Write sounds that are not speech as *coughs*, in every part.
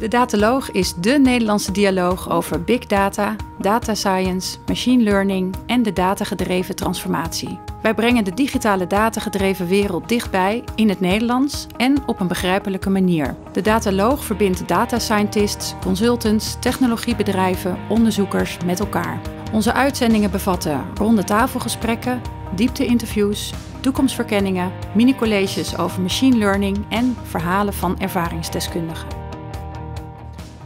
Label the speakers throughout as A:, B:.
A: De Dataloog is dé Nederlandse dialoog over big data, data science, machine learning en de datagedreven transformatie. Wij brengen de digitale datagedreven wereld dichtbij in het Nederlands en op een begrijpelijke manier. De Dataloog verbindt data scientists, consultants, technologiebedrijven, onderzoekers met elkaar. Onze uitzendingen bevatten ronde tafelgesprekken, diepte-interviews, toekomstverkenningen, mini-colleges over machine learning en verhalen van ervaringsdeskundigen.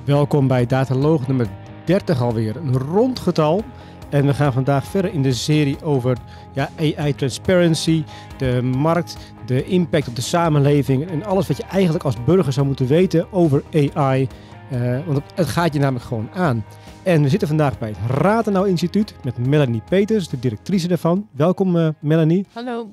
B: Welkom bij Dataloog nummer 30 alweer, een rond getal. En we gaan vandaag verder in de serie over ja, AI transparency, de markt, de impact op de samenleving en alles wat je eigenlijk als burger zou moeten weten over AI. Eh, want het gaat je namelijk gewoon aan. En we zitten vandaag bij het Ratenau Instituut met Melanie Peters, de directrice daarvan. Welkom eh, Melanie. Hallo.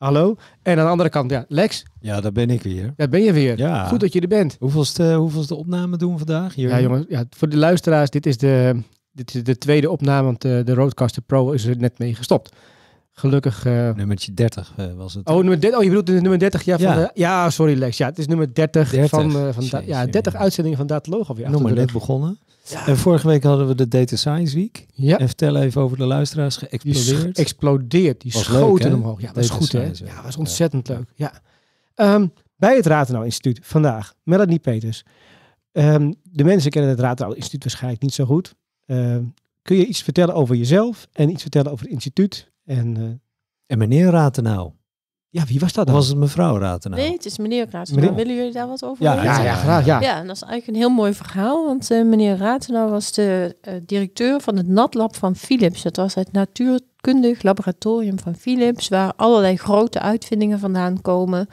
B: Hallo. En aan de andere kant, ja, Lex.
C: Ja, daar ben ik weer.
B: Daar ben je weer. Ja. Goed dat je er bent. Hoeveelste,
C: hoeveelste opname doen we vandaag? Ja, jongens. Ja,
B: voor de luisteraars, dit is de, dit is de tweede opname, want de, eh, de Roadcaster Pro is er net mee gestopt. Gelukkig. Uh... Nummertje 30 eh, was het. Oh, nummer 30, oh, je bedoelt de nummer 30 ja, ja. Van de, ja, sorry Lex. Ja, het is nummer 30, van, uh, van ja, 30 uitzendingen van Dataloog alweer. Nog maar net
C: begonnen. En vorige week hadden we de Data Science Week. Ja.
B: En vertel even over de luisteraars. Geëxplodeerd. Die explodeert. Die schoten omhoog. Ja, dat is goed hè. Ja, was ontzettend leuk. Ja. Ehm, bij het Ratenau Instituut vandaag. Melanie Peters. Ehm, de mensen kennen het Ratenau Instituut waarschijnlijk niet zo goed. Ehm, kun je iets vertellen
C: over jezelf en iets vertellen over het instituut? En, uh... en meneer Ratenau. Ja, wie was dat dan? Was het mevrouw Ratenaar? Nee,
D: het is meneer Ratenaar. Willen jullie daar wat over ja, ja, ja, graag. Ja. ja, en dat is eigenlijk een heel mooi verhaal. Want uh, meneer Ratenaar was de eh, directeur van het NatLab van Philips. Dat was het natuurkundig laboratorium van Philips, waar allerlei grote uitvindingen vandaan komen.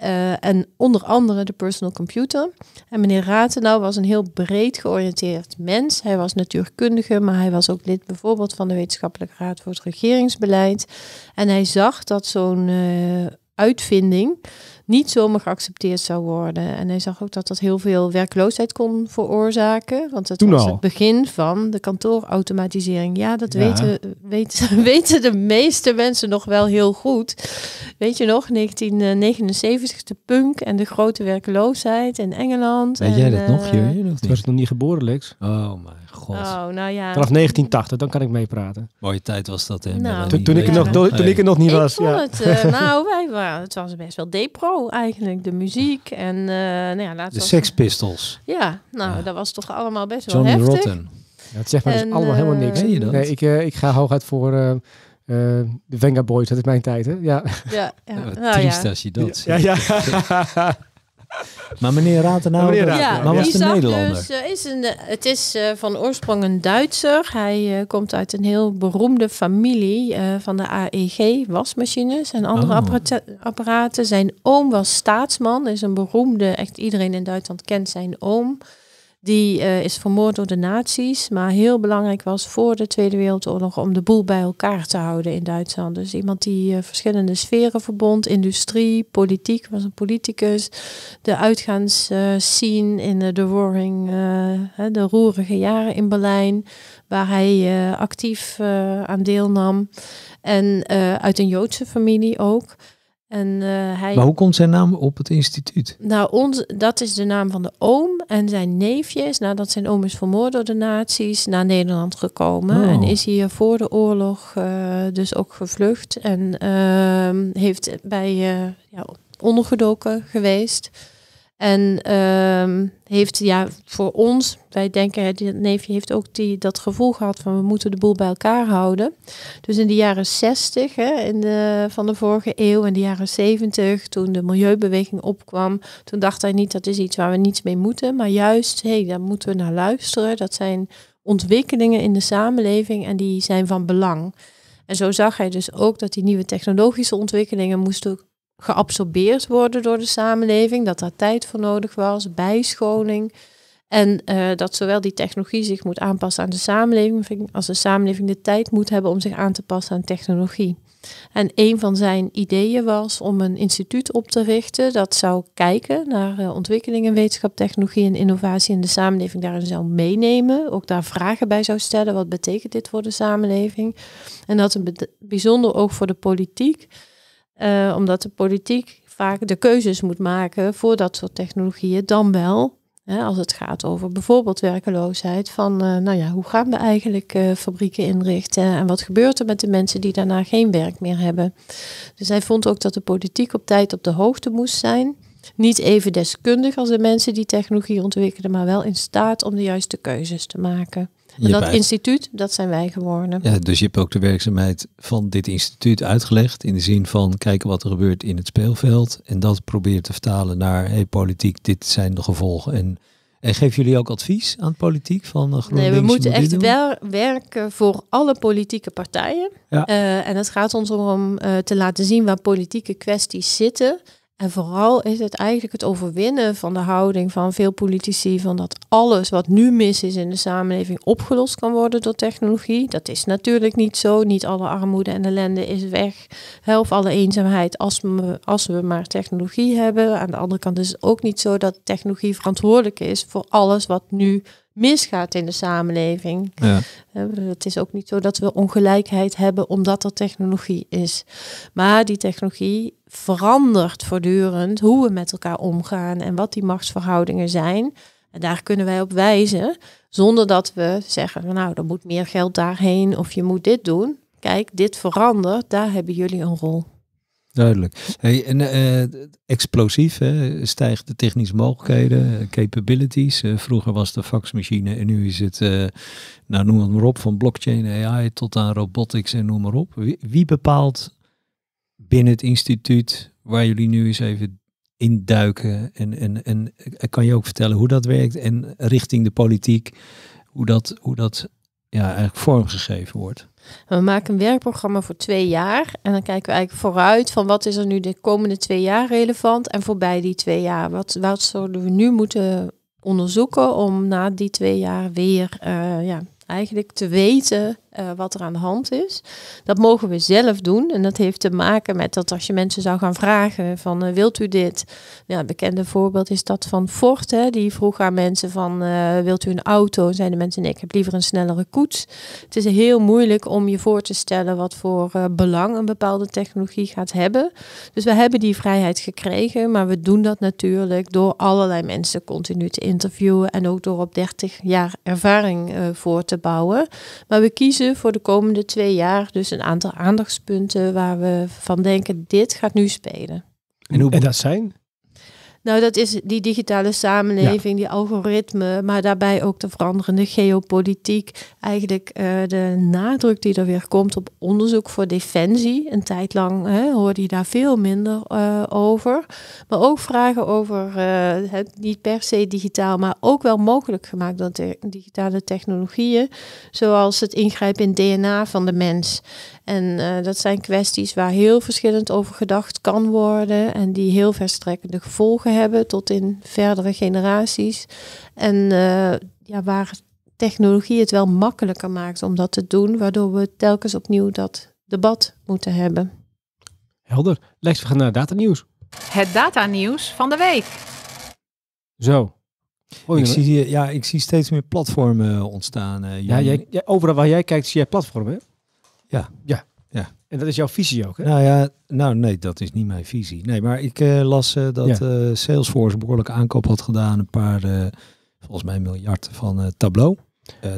D: Eh, en onder andere de personal computer. En meneer Ratenau was een heel breed georiënteerd mens. Hij was natuurkundige, maar hij was ook lid bijvoorbeeld van de Wetenschappelijke Raad voor het Regeringsbeleid. En hij zag dat zo'n eh, uitvinding niet zomaar geaccepteerd zou worden. En hij zag ook dat dat heel veel werkloosheid kon veroorzaken. Want het Toen was het begin van de kantoorautomatisering. Ja, dat Weten, weten, *laughs* weten de meeste mensen nog wel heel goed. Weet je nog, 1979, de punk en de grote werkloosheid in Engeland. Weet en, jij dat nog, Dat
B: eh, was nog niet geboren, Lex. Oh, mijn Oh, nou ja. Vanaf 1980, dan kan ik meepraten.
C: Mooie tijd was dat, hè? Nou.
B: toen, ik er nog, toen ik nog niet was. ja. Het, eh, *laughs* nou,
D: wij waren, het was best wel depro eigenlijk. De muziek en... Eh, nou ja, de Sex
C: Pistols.
D: Ja, nou, dat was toch allemaal best wel heftig. Rotten. Ja, het zegt maar dus en, allemaal helemaal eh, niks. nee, ik,
B: ik ga hooguit voor... Uh, de Venga Boys, dat is mijn tijd, hè? Ja. Ja,
D: Ja, ja.
C: *laughs* maar meneer Ratenau, meneer Ratenau ja, maar was een Nederlander? Dus,
D: eh, is een, eh, het is eh, van oorsprong een Duitser. Hij komt uit een heel beroemde familie van de AEG, wasmachines en andere oh. apparaten. Zijn oom was staatsman, is een beroemde, echt iedereen in Duitsland kent zijn oom. Die eh, is vermoord door de nazi's, maar heel belangrijk was voor de Tweede Wereldoorlog om de boel bij elkaar te houden in Duitsland. Dus iemand die eh, verschillende sferen verbond, industrie, politiek, was een politicus. De uitgaansscene eh, in de roaring, de roerige jaren in Berlijn, waar hij actief aan deelnam. En uit een Joodse familie ook. En, eh, hij... Maar hoe
C: komt zijn naam op het instituut?
D: Nou, ons, dat is de naam van de oom. En zijn neefje is, nadat zijn oom is vermoord door de nazi's, naar Nederland gekomen. Oh. En is hier voor de oorlog eh, dus ook gevlucht. En ehm, heeft bij eh, ja, ondergedoken geweest. En ehm, heeft ja, voor ons, wij denken, het neefje heeft ook die, dat gevoel gehad van we moeten de boel bij elkaar houden. Dus in de jaren 60 hè, in van de vorige eeuw, en de jaren 70, toen de milieubeweging opkwam, toen dacht hij niet dat is iets waar we niets mee moeten. Maar juist, hé, hey, daar moeten we naar luisteren. Dat zijn ontwikkelingen in de samenleving en die zijn van belang. En zo zag hij dus ook dat die nieuwe technologische ontwikkelingen moesten geabsorbeerd worden door de samenleving, dat daar tijd voor nodig was, bijscholing. En eh, dat zowel die technologie zich moet aanpassen aan de samenleving, als de samenleving de tijd moet hebben om zich aan te passen aan technologie. En een van zijn ideeën was om een instituut op te richten dat zou kijken naar uh, ontwikkeling in wetenschap, technologie en innovatie en de samenleving daarin zou meenemen. Ook daar vragen bij zou stellen, wat betekent dit voor de samenleving? En dat een bijzonder oog voor de politiek eh, omdat de politiek vaak de keuzes moet maken voor dat soort technologieën dan wel. Hè, als het gaat over bijvoorbeeld werkeloosheid, van eh, nou ja, hoe gaan we eigenlijk eh, fabrieken inrichten en wat gebeurt er met de mensen die daarna geen werk meer hebben. Dus hij vond ook dat de politiek op tijd op de hoogte moest zijn. Niet even deskundig als de mensen die technologie ontwikkelen, maar wel in staat om de juiste keuzes te maken. En dat instituut, dat zijn wij
A: geworden.
C: Ja, dus je hebt ook de werkzaamheid van dit instituut uitgelegd. In de zin van kijken wat er gebeurt in het speelveld. En dat probeert te vertalen naar hey, politiek, dit zijn de gevolgen. En, en geven jullie ook advies aan politiek van eh, GroenLinks? Nee, we moeten echt
D: wel werken voor alle politieke partijen. Eh, en het gaat ons om eh, te laten zien waar politieke kwesties zitten. En vooral is het eigenlijk het overwinnen van de houding van veel politici van dat alles wat nu mis is in de samenleving opgelost kan worden door technologie. Dat is natuurlijk niet zo. Niet alle armoede en ellende is weg. Helf of alle eenzaamheid als we, als we maar technologie hebben. Aan de andere kant is het ook niet zo dat technologie verantwoordelijk is voor alles wat nu misgaat in de samenleving. Ja. Het is ook niet zo dat we ongelijkheid hebben omdat er technologie is. Maar die technologie verandert voortdurend hoe we met elkaar omgaan en wat die machtsverhoudingen zijn. En daar kunnen wij op wijzen, zonder dat we zeggen, nou, er moet meer geld daarheen of je moet dit doen. Kijk, dit verandert, daar hebben jullie een rol.
C: Duidelijk. Hey, en eh, explosief hè, stijgt de technische mogelijkheden, eh, capabilities. Eh, vroeger was de faxmachine en nu is het, nou noem het maar op, van blockchain AI tot aan robotics en noem maar op. Wie, wie bepaalt binnen het instituut waar jullie nu eens even induiken? En, en, en kan je ook vertellen hoe dat werkt en richting de politiek, hoe dat, hoe dat ja, eigenlijk vormgegeven wordt?
D: We maken een werkprogramma voor twee jaar. En dan kijken we eigenlijk vooruit van wat is er nu de komende twee jaar relevant. En voorbij die twee jaar. Wat, wat zouden we nu moeten onderzoeken om na die twee jaar weer eh, ja, eigenlijk te weten eh, wat er aan de hand is. Dat mogen we zelf doen. En dat heeft te maken met dat als je mensen zou gaan vragen van eh, wilt u dit? Ja, een bekende voorbeeld is dat van Ford. Hè? Die vroeg aan mensen van eh, wilt u een auto? Zeiden mensen nee, ik heb liever een snellere koets. Het is heel moeilijk om je voor te stellen wat voor belang een bepaalde technologie gaat hebben. Dus we hebben die vrijheid gekregen, maar we doen dat natuurlijk door allerlei mensen continu te interviewen en ook door op 30 jaar ervaring voor te bouwen. Maar we kiezen voor de komende twee jaar. Dus een aantal aandachtspunten waar we van denken, dit gaat nu spelen.
B: En, hoe... en dat zijn?
D: Nou, dat is die digitale samenleving, die algoritme, maar daarbij ook de veranderende geopolitiek. Eigenlijk eh, de nadruk die er weer komt op onderzoek voor defensie. Een tijd lang hè, hoorde je daar veel minder eh, over. Maar ook vragen over, eh, het, niet per se digitaal, maar ook wel mogelijk gemaakt door digitale technologieën. Zoals het ingrijpen in DNA van de mens. En eh, dat zijn kwesties waar heel verschillend over gedacht kan worden en die heel verstrekkende gevolgen hebben tot in verdere generaties. En eh, ja, waar technologie het wel makkelijker maakt om dat te doen, waardoor we telkens opnieuw dat debat moeten hebben.
B: Helder. Lex, we gaan naar
C: datanieuws.
A: Het datanieuws van de week.
C: Zo. Oh, ik, zie, ja, ik zie steeds meer platformen ontstaan. Uh, ja, jij, overal waar jij kijkt zie jij platformen, hè? Ja. Ja.
B: ja. En dat is jouw visie ook,
C: hè? Nou ja, nou nee, dat is niet mijn visie. Nee, maar ik eh, las eh, dat ja. Eh, Salesforce behoorlijk aankoop had gedaan. Een paar, volgens mij miljard van Tableau.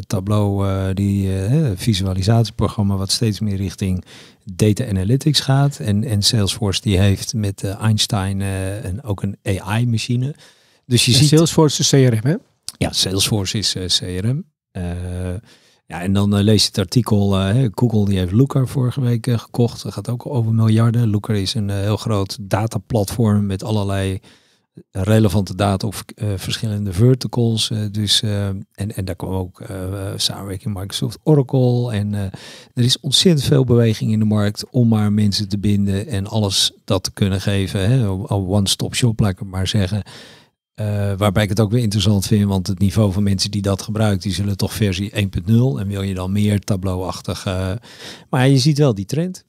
C: Tableau, die visualisatieprogramma wat steeds meer richting data analytics gaat. En, en Salesforce die heeft met Einstein en ook een AI-machine. Dus je ziet... Salesforce is CRM, hè? Ja, Salesforce is CRM. Ja, en dan eh, lees je het artikel. Eh, Google die heeft Looker vorige week eh, gekocht. Dat gaat ook over miljarden. Looker is een heel groot dataplatform met allerlei relevante data of verschillende verticals. dus, en, en daar kwam ook samenwerking Microsoft Oracle. En er is ontzettend veel beweging in de markt om maar mensen te binden en alles dat te kunnen geven. Hè? One-stop shop, laat ik het maar zeggen. Eh, waarbij ik het ook weer interessant vind, want het niveau van mensen die dat gebruikt, die zullen toch versie 1.0. En wil je dan meer tableauachtig. Uh, eh, maar je ziet wel die trend.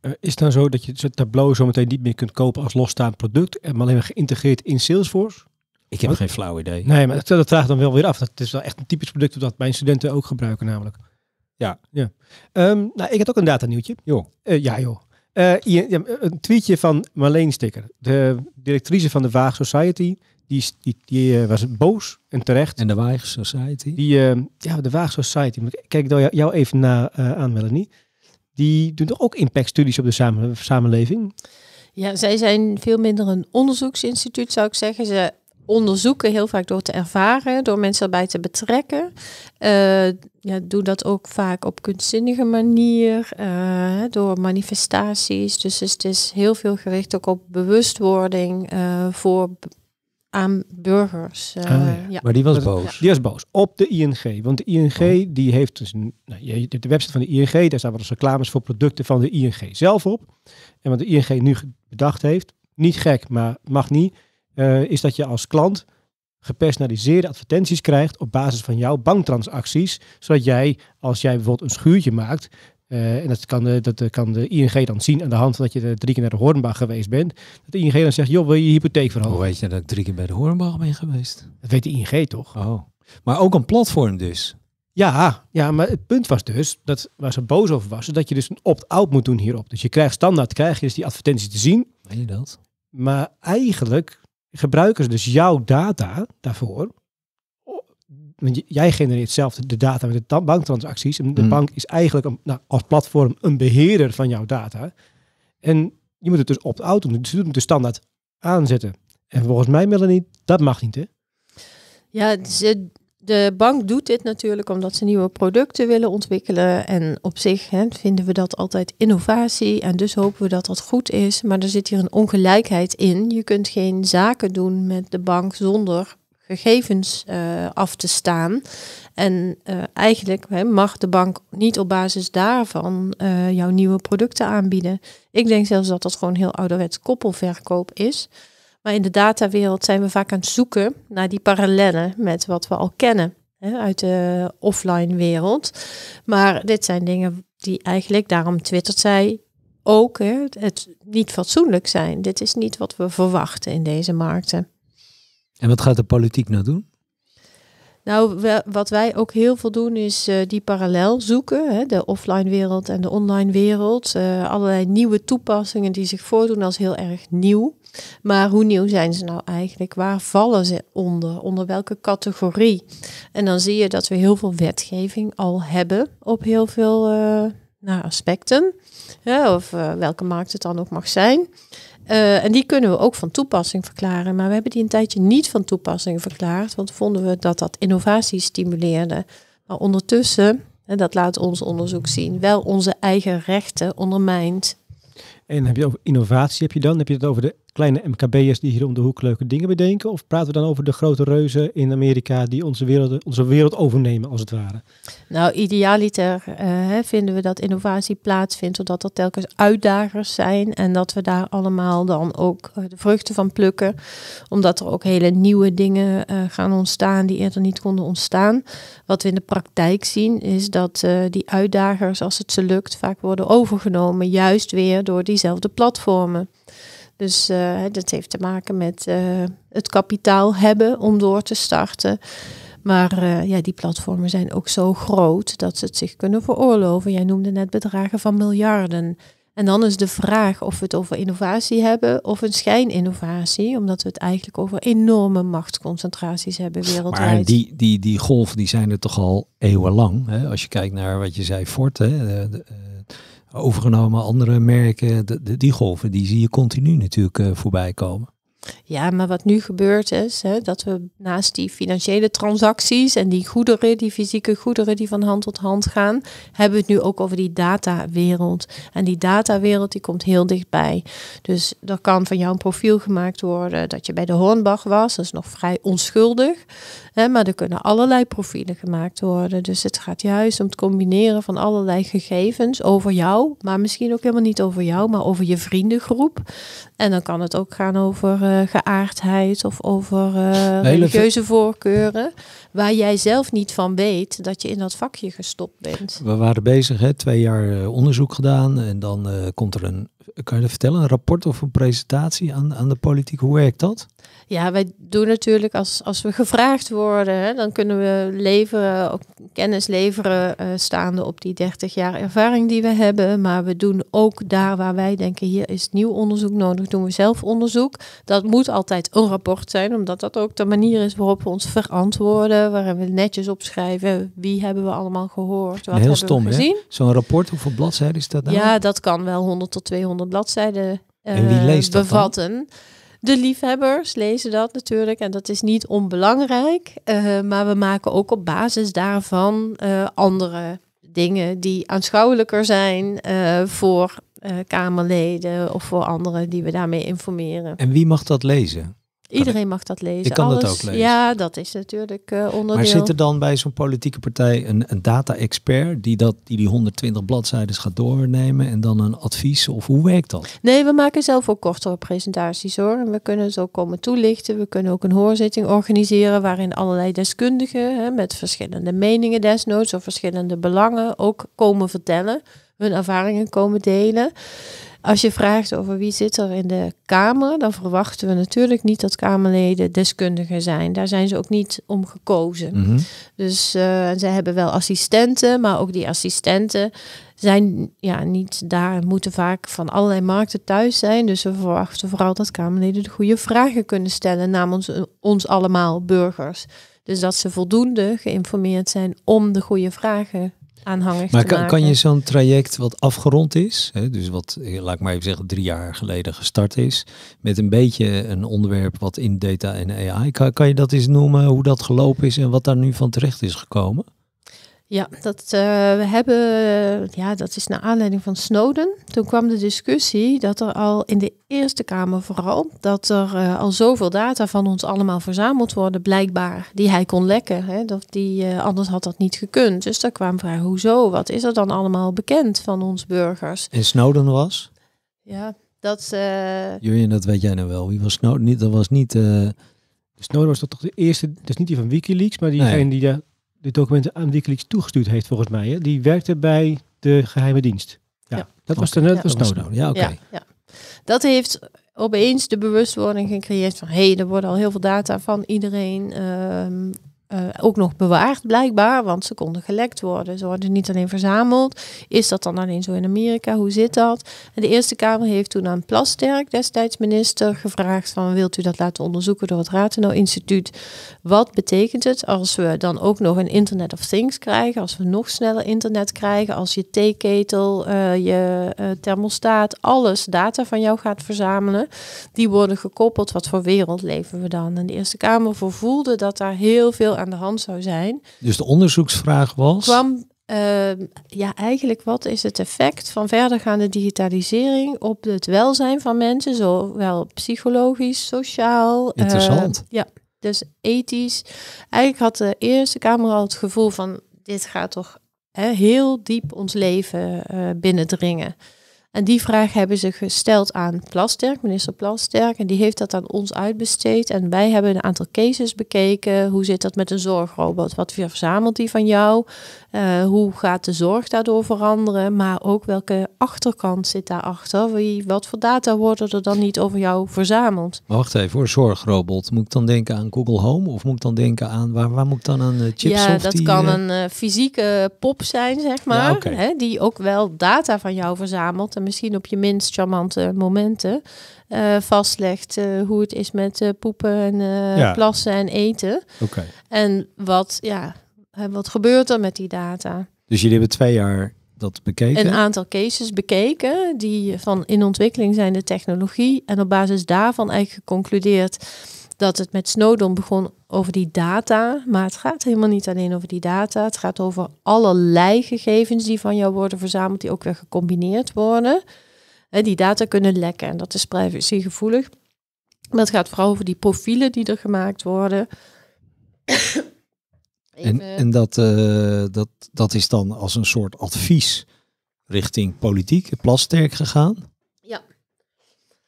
C: Eh, is het nou zo dat je het tableau zometeen niet meer kunt
B: kopen als losstaand product, maar alleen maar geïntegreerd in Salesforce? Ik heb geen flauw idee. Nee, maar dat, dat vraagt dan wel weer af. Dat is wel echt een typisch product dat mijn studenten ook gebruiken namelijk. Ja. ja. Ehm, nou, ik heb ook een data nieuwtje. Jo. ja joh. Uh, een tweetje van Marleen Sticker, de directrice van de Waag Society die, eh, was boos en terecht. En de Waag Society? Die, eh, ja, de Waag Society. Kijk dan jou even na, eh, aan, Melanie. Die doen toch ook impactstudies op de samenleving?
D: Ja, zij zijn veel minder een onderzoeksinstituut, zou ik zeggen. Ze onderzoeken heel vaak door te ervaren, door mensen erbij te betrekken. Uh, ja, doe dat ook vaak op kunstzinnige manier, door manifestaties. Dus het is heel veel gericht ook op bewustwording uh, voor aan burgers. Ah, eh, ja. Maar die was boos.
B: Die was boos op de ING. Want de ING oh. die heeft dus een, nou, de website van de ING, daar staan wel eens reclames voor producten van de ING zelf op. En wat de ING nu bedacht heeft, niet gek, maar mag niet, eh, is dat je als klant gepersonaliseerde advertenties krijgt op basis van jouw banktransacties. Zodat jij, als jij bijvoorbeeld een schuurtje maakt, eh, en dat kan, de, dat eh, kan de ING dan zien aan de hand dat je drie keer naar de Hornbach geweest bent. Dat de ING dan zegt, joh, wil je je hypotheek verhogen? Hoe weet je dat ik drie keer bij de Hornbach ben geweest? Dat weet de ING toch? Oh. Maar ook een platform dus? Ja, ja, maar het punt was dus, dat, waar ze boos over was, dat je dus een opt-out moet doen hierop. Dus je krijgt standaard, krijg je dus die advertenties te zien. Weet je dat? Maar eigenlijk gebruiken ze dus jouw data daarvoor want jij genereert zelf de data met de banktransacties. En de mm. bank is eigenlijk een, nou, als platform een beheerder van jouw data. En je moet het dus opt-out doen. Dus je moet de standaard aanzetten. En volgens mij, Melanie, dat mag niet, hè?
D: Ja, de bank doet dit natuurlijk omdat ze nieuwe producten willen ontwikkelen. En op zich hè, vinden we dat altijd innovatie. En dus hopen we dat dat goed is. Maar er zit hier een ongelijkheid in. Je kunt geen zaken doen met de bank zonder gegevens eh, af te staan. En eh, eigenlijk hè, mag de bank niet op basis daarvan eh, jouw nieuwe producten aanbieden. Ik denk zelfs dat dat gewoon heel ouderwets koppelverkoop is. Maar in de datawereld zijn we vaak aan het zoeken naar die parallellen met wat we al kennen hè, uit de offline wereld. Maar dit zijn dingen die eigenlijk, daarom twittert zij ook, hè, het niet fatsoenlijk zijn. Dit is niet wat we verwachten in deze markten.
C: En wat gaat de politiek nou doen?
D: Nou, wat wij ook heel veel doen is eh, die parallel zoeken, hè, de offline wereld en de online wereld. Uh, allerlei nieuwe toepassingen die zich voordoen als heel erg nieuw. Maar hoe nieuw zijn ze nou eigenlijk? Waar vallen ze onder? Onder welke categorie? En dan zie je dat we heel veel wetgeving al hebben op heel veel eh, nou, aspecten. Ja, of welke markt het dan ook mag zijn. Eh, en die kunnen we ook van toepassing verklaren. Maar we hebben die een tijdje niet van toepassing verklaard. Want vonden we dat dat innovatie stimuleerde. Maar ondertussen, en dat laat ons onderzoek zien, wel onze eigen rechten ondermijnt.
B: En heb je over innovatie heb je dan? Heb je het over de kleine MKB'ers die hier om de hoek leuke dingen bedenken? Of praten we dan over de grote reuzen in Amerika die onze wereld, onze wereld overnemen, als het ware?
D: Nou, idealiter eh, vinden we dat innovatie plaatsvindt, zodat er telkens uitdagers zijn en dat we daar allemaal dan ook eh, de vruchten van plukken, omdat er ook hele nieuwe dingen eh, gaan ontstaan die eerder niet konden ontstaan. Wat we in de praktijk zien is dat die uitdagers, als het ze lukt, vaak worden overgenomen, juist weer door die diezelfde platformen. Dus eh, dat heeft te maken met eh, het kapitaal hebben om door te starten. Maar eh, ja, die platformen zijn ook zo groot dat ze het zich kunnen veroorloven. Jij noemde net bedragen van miljarden. En dan is de vraag of we het over innovatie hebben of een schijninnovatie, omdat we het eigenlijk over enorme machtsconcentraties hebben wereldwijd. Maar
C: die, die, die golven die zijn er toch al eeuwenlang. Hè? Als je kijkt naar wat je zei, Fort. hè? overgenomen, andere merken. die golven die zie je continu natuurlijk eh, voorbij komen.
D: Ja, maar wat nu gebeurt is hè, dat we naast die financiële transacties en die goederen, die fysieke goederen die van hand tot hand gaan, hebben we het nu ook over die datawereld. En die datawereld die komt heel dichtbij. Dus er kan van jou een profiel gemaakt worden dat je bij de Hornbach was. Dat is nog vrij onschuldig. Hè, maar er kunnen allerlei profielen gemaakt worden. Dus het gaat juist om het combineren van allerlei gegevens over jou, maar misschien ook helemaal niet over jou, maar over je vriendengroep. En dan kan het ook gaan over eh, geaardheid of over eh, religieuze voorkeuren. Waar jij zelf niet van weet dat je in dat vakje gestopt bent. We
C: waren bezig, hè, twee jaar eh, onderzoek gedaan. En dan komt er een, kan je dat vertellen, een rapport of een presentatie aan, aan de politiek. Hoe werkt dat?
D: Ja, wij doen natuurlijk als, als we gevraagd worden, hè, dan kunnen we leveren, ook kennis leveren eh, staande op die 30 jaar ervaring die we hebben. Maar we doen ook daar waar wij denken, hier is nieuw onderzoek nodig, doen we zelf onderzoek. Dat moet altijd een rapport zijn, omdat dat ook de manier is waarop we ons verantwoorden, waarin we netjes opschrijven wie hebben we allemaal gehoord, wat Heel stom, we gezien.
C: Zo'n rapport, hoeveel bladzijden is dat nou? Ja,
D: dat kan wel 100 tot 200 bladzijden uh, en eh, leest bevatten. De liefhebbers lezen dat natuurlijk en dat is niet onbelangrijk. Eh, maar we maken ook op basis daarvan eh, andere dingen die aanschouwelijker zijn eh, voor Kamerleden of voor anderen die we daarmee informeren. En
C: wie mag dat lezen?
D: Nou, Iedereen mag dat lezen. Ik kan Alles, ook lezen. Ja, dat is natuurlijk uh, onderdeel. Maar zit er
C: dan bij zo'n politieke partij een, een data-expert die, dat, die die 120 bladzijden gaat doornemen en dan een advies? Of hoe werkt dat?
D: Nee, we maken zelf ook kortere presentaties hoor. En we kunnen ze ook komen toelichten. We kunnen ook een hoorzitting organiseren waarin allerlei deskundigen hè, met verschillende meningen desnoods of verschillende belangen ook komen vertellen. Hun ervaringen komen delen. Als je vraagt over wie zit er in de Kamer, dan verwachten we natuurlijk niet dat Kamerleden deskundigen zijn. Daar zijn ze ook niet om gekozen. Mhm. Dus eh, ze hebben wel assistenten, maar ook die assistenten zijn ja, niet daar, moeten vaak van allerlei markten thuis zijn. Dus we verwachten vooral dat Kamerleden de goede vragen kunnen stellen namens eh, ons allemaal burgers. Dus dat ze voldoende geïnformeerd zijn om de goede vragen maar kan, kan, je zo'n
C: traject wat afgerond is, hè, dus wat, eh, laat ik maar even zeggen, drie jaar geleden gestart is, met een beetje een onderwerp wat in data en AI, kan, kan je dat eens noemen, hoe dat gelopen is en wat daar nu van terecht is gekomen?
D: Ja, dat eh, we hebben, ja, dat is naar aanleiding van Snowden. Toen kwam de discussie dat er al in de Eerste Kamer vooral, dat er eh, al zoveel data van ons allemaal verzameld worden, blijkbaar, die hij kon lekken. Hè, dat die, eh, anders had dat niet gekund. Dus daar kwam vraag, hoezo? Wat is er dan allemaal bekend van ons burgers?
C: En Snowden was?
D: Ja, dat...
C: Jullie, dat weet jij nou wel. Wie was Snowden? dat was niet... Snowden was toch de eerste, dus niet die van Wikileaks,
B: maar diegene die daar de documenten aan Wikileaks toegestuurd heeft, volgens mij. Hè? Die werkte bij de geheime dienst. Ja, dat was okay. de Snowden. Ja, oké.
D: Ja, dat heeft opeens de bewustwording gecreëerd van... hé, hey, er worden al heel veel data van iedereen ehm, eh, ook nog bewaard blijkbaar, want ze konden gelekt worden. Ze worden niet alleen verzameld. Is dat dan alleen zo in Amerika? Hoe zit dat? En de Eerste Kamer heeft toen aan Plasterk, destijds minister, gevraagd van wilt u dat laten onderzoeken door het Ratenau Instituut? Wat betekent het als we dan ook nog een Internet of Things krijgen, als we nog sneller internet krijgen, als je theeketel, uh, je eh, thermostaat, alles data van jou gaat verzamelen, die worden gekoppeld. Wat voor wereld leven we dan? En de Eerste Kamer vervoelde dat daar heel veel aan de hand zou zijn.
C: Dus de onderzoeksvraag was? Kwam,
D: ehm, ja, eigenlijk wat is het effect van verdergaande digitalisering op het welzijn van mensen, zowel psychologisch, sociaal. Ehm, Interessant. ja, dus ethisch. Eigenlijk had de Eerste Kamer al het gevoel van dit gaat toch hè, heel diep ons leven eh, binnendringen. En die vraag hebben ze gesteld aan Plasterk, minister Plasterk. En die heeft dat aan ons uitbesteed. En wij hebben een aantal cases bekeken. Hoe zit dat met een zorgrobot? Wat verzamelt die van jou? Eh, hoe gaat de zorg daardoor veranderen? Maar ook welke achterkant zit daarachter? Wie, wat voor data worden er dan niet over jou verzameld?
C: wacht even voor zorgrobot. Moet ik dan denken aan Google Home? Of moet ik dan denken aan, waar, waar moet ik dan aan eh,
D: Ja, dat kan eh? een fysieke pop zijn, zeg maar. hè, die ook wel data van jou verzamelt misschien op je minst charmante momenten eh, vastlegt eh, hoe het is met eh, poepen en plassen en eten. Oké. En wat, ja, wat gebeurt er met die data?
C: Dus jullie hebben twee jaar dat bekeken? Een
D: aantal cases bekeken die van in ontwikkeling zijn de technologie. En op basis daarvan eigenlijk geconcludeerd dat het met Snowdon begon over die data, maar het gaat helemaal niet alleen over die data. Het gaat over allerlei gegevens die van jou worden verzameld, die ook weer gecombineerd worden. En die data kunnen lekken en dat is privacygevoelig. Maar het gaat vooral over die profielen die er gemaakt worden. *coughs* en, en
C: dat, eh, dat, dat is dan als een soort advies richting politiek, plasterk gegaan. Ja.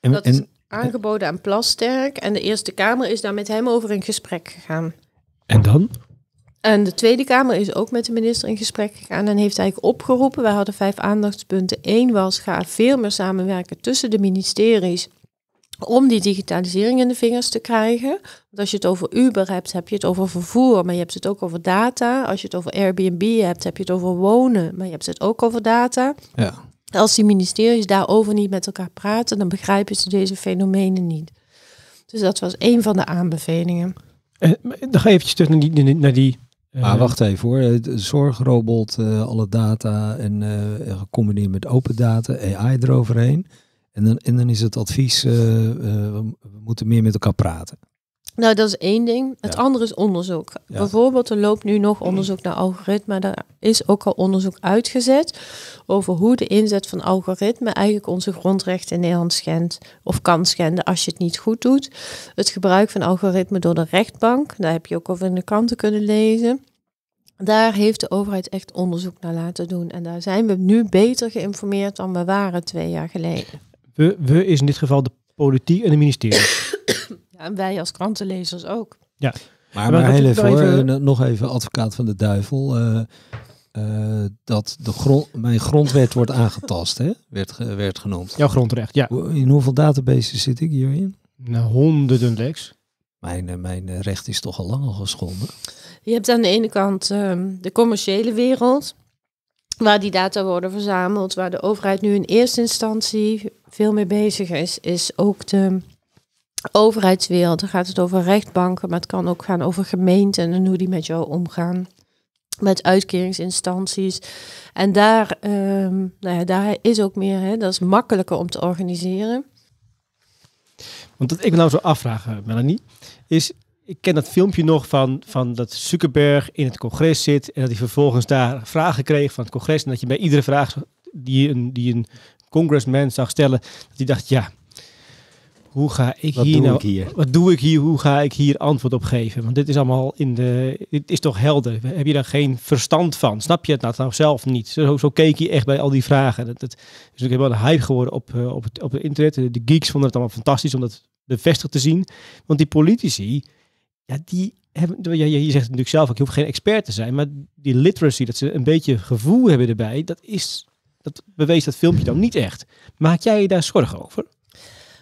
C: En,
D: aangeboden aan Plasterk. En de Eerste Kamer is daar met hem over in gesprek gegaan. En dan? En de Tweede Kamer is ook met de minister in gesprek gegaan en heeft eigenlijk opgeroepen. Wij hadden vijf aandachtspunten. Eén was, ga veel meer samenwerken tussen de ministeries om die digitalisering in de vingers te krijgen. Want als je het over Uber hebt, heb je het over vervoer, maar je hebt het ook over data. Als je het over Airbnb hebt, heb je het over wonen, maar je hebt het ook over data. Ja. Als die ministeries daarover niet met elkaar praten, dan begrijpen ze deze fenomenen niet. Dus dat was een van de aanbevelingen. En, eh, dan
C: ga eventjes terug naar die, naar die eh, maar wacht even hoor. Eh, zorgrobot, alle data en gecombineerd met open data, AI eroverheen. En dan, en dan is het advies, we moeten meer met elkaar praten.
D: Nou, dat is één ding. Het andere is onderzoek. Bijvoorbeeld, er loopt nu nog onderzoek naar algoritme. Daar is ook al onderzoek uitgezet over hoe de inzet van algoritme eigenlijk onze grondrechten in Nederland schendt of kan schenden als je het niet goed doet. Het gebruik van algoritme door de rechtbank, daar heb je ook over in de kanten kunnen lezen. Daar heeft de overheid echt onderzoek naar laten doen. En daar zijn we nu beter geïnformeerd dan we waren twee jaar geleden.
B: We, we is in dit geval de politiek en de
C: ministerie.
D: *coughs* en wij als krantenlezers ook.
B: Ja, maar, maar, maar heel
C: even, hoor, eh, nog even advocaat van de duivel. Eh, eh, dat de grond, mijn grondwet wordt aangetast, hè? Werd, werd genoemd. Jouw grondrecht, ja. In hoeveel databases zit ik hierin? Na nou, honderden lex. Mijn, mijn recht is toch al lang al geschonden.
D: Je hebt aan de ene kant ehm, de commerciële wereld, waar die data worden verzameld, waar de overheid nu in eerste instantie veel mee bezig is, is ook de overheidswereld. Dan gaat het over rechtbanken, maar het kan ook gaan over gemeenten en hoe die met jou omgaan. Met uitkeringsinstanties. En daar, um, nou ja, daar is ook meer, hè, dat is makkelijker om te organiseren.
B: Want wat ik nou zo afvragen, eh, Melanie, is ik ken dat filmpje nog van, van dat Zuckerberg in het congres zit en dat hij vervolgens daar vragen kreeg van het congres en dat je bij iedere vraag die een, die een congressman zag stellen, dat hij dacht, ja, hoe ga ik wat hier doe nou, ik hier? Wat doe ik hier? Hoe ga ik hier antwoord op geven? Want dit is allemaal in de. Dit is toch helder? Heb je daar geen verstand van? Snap je het nou-, nou, zelf niet? Zo, zo, keek je echt bij al die vragen. Dat, dat is natuurlijk helemaal een hype geworden op, eh, op, het, op het internet. De geeks vonden het allemaal fantastisch om dat bevestigd te zien. Want die politici, ja, die hebben. je zegt het natuurlijk zelf, ik hoef geen expert te zijn. Maar die literacy, dat ze een beetje gevoel hebben erbij, dat is. Dat bewees dat filmpje dan niet echt. Maak jij je daar zorgen over?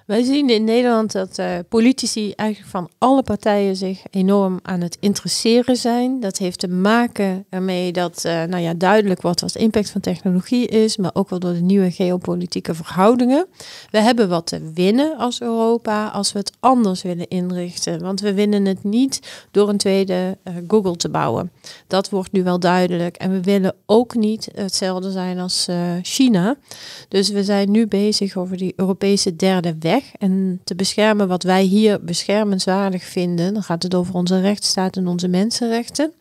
D: Wij zien in Nederland dat eh, politici eigenlijk van alle partijen zich enorm aan het interesseren zijn. Dat heeft te maken ermee dat eh, nou ja, duidelijk wordt wat de impact van technologie is, maar ook wel door de nieuwe geopolitieke verhoudingen. We hebben wat te winnen als Europa als we het anders willen inrichten. Want we winnen het niet door een tweede eh, Google te bouwen. Dat wordt nu wel duidelijk. En we willen ook niet hetzelfde zijn als China. Dus we zijn nu bezig over die Europese derde weg en te beschermen wat wij hier beschermenswaardig vinden. Dan gaat het over onze rechtsstaat en onze mensenrechten,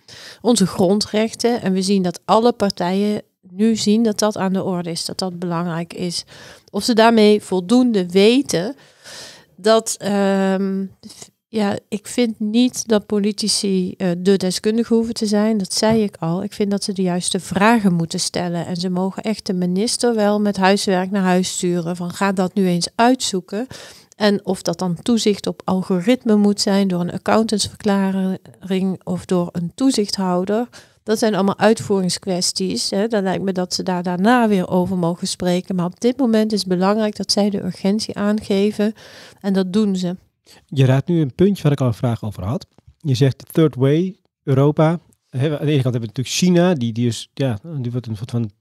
D: onze grondrechten. En we zien dat alle partijen nu zien dat dat aan de orde is, dat dat belangrijk is. Of ze daarmee voldoende weten dat ehm, ja, ik vind niet dat politici eh, de deskundige hoeven te zijn. Dat zei ik al. Ik vind dat ze de juiste vragen moeten stellen. En ze mogen echt de minister wel met huiswerk naar huis sturen. Van ga dat nu eens uitzoeken. En of dat dan toezicht op algoritme moet zijn door een accountantsverklaring of door een toezichthouder. Dat zijn allemaal uitvoeringskwesties. Hè. Dan lijkt me dat ze daar daarna weer over mogen spreken. Maar op dit moment is het belangrijk dat zij de urgentie aangeven. En dat doen ze.
B: Je raadt nu een puntje waar ik al een vraag over had. Je zegt de third way, Europa. aan de ene kant hebben we natuurlijk China, die, die is ja, die wordt een soort van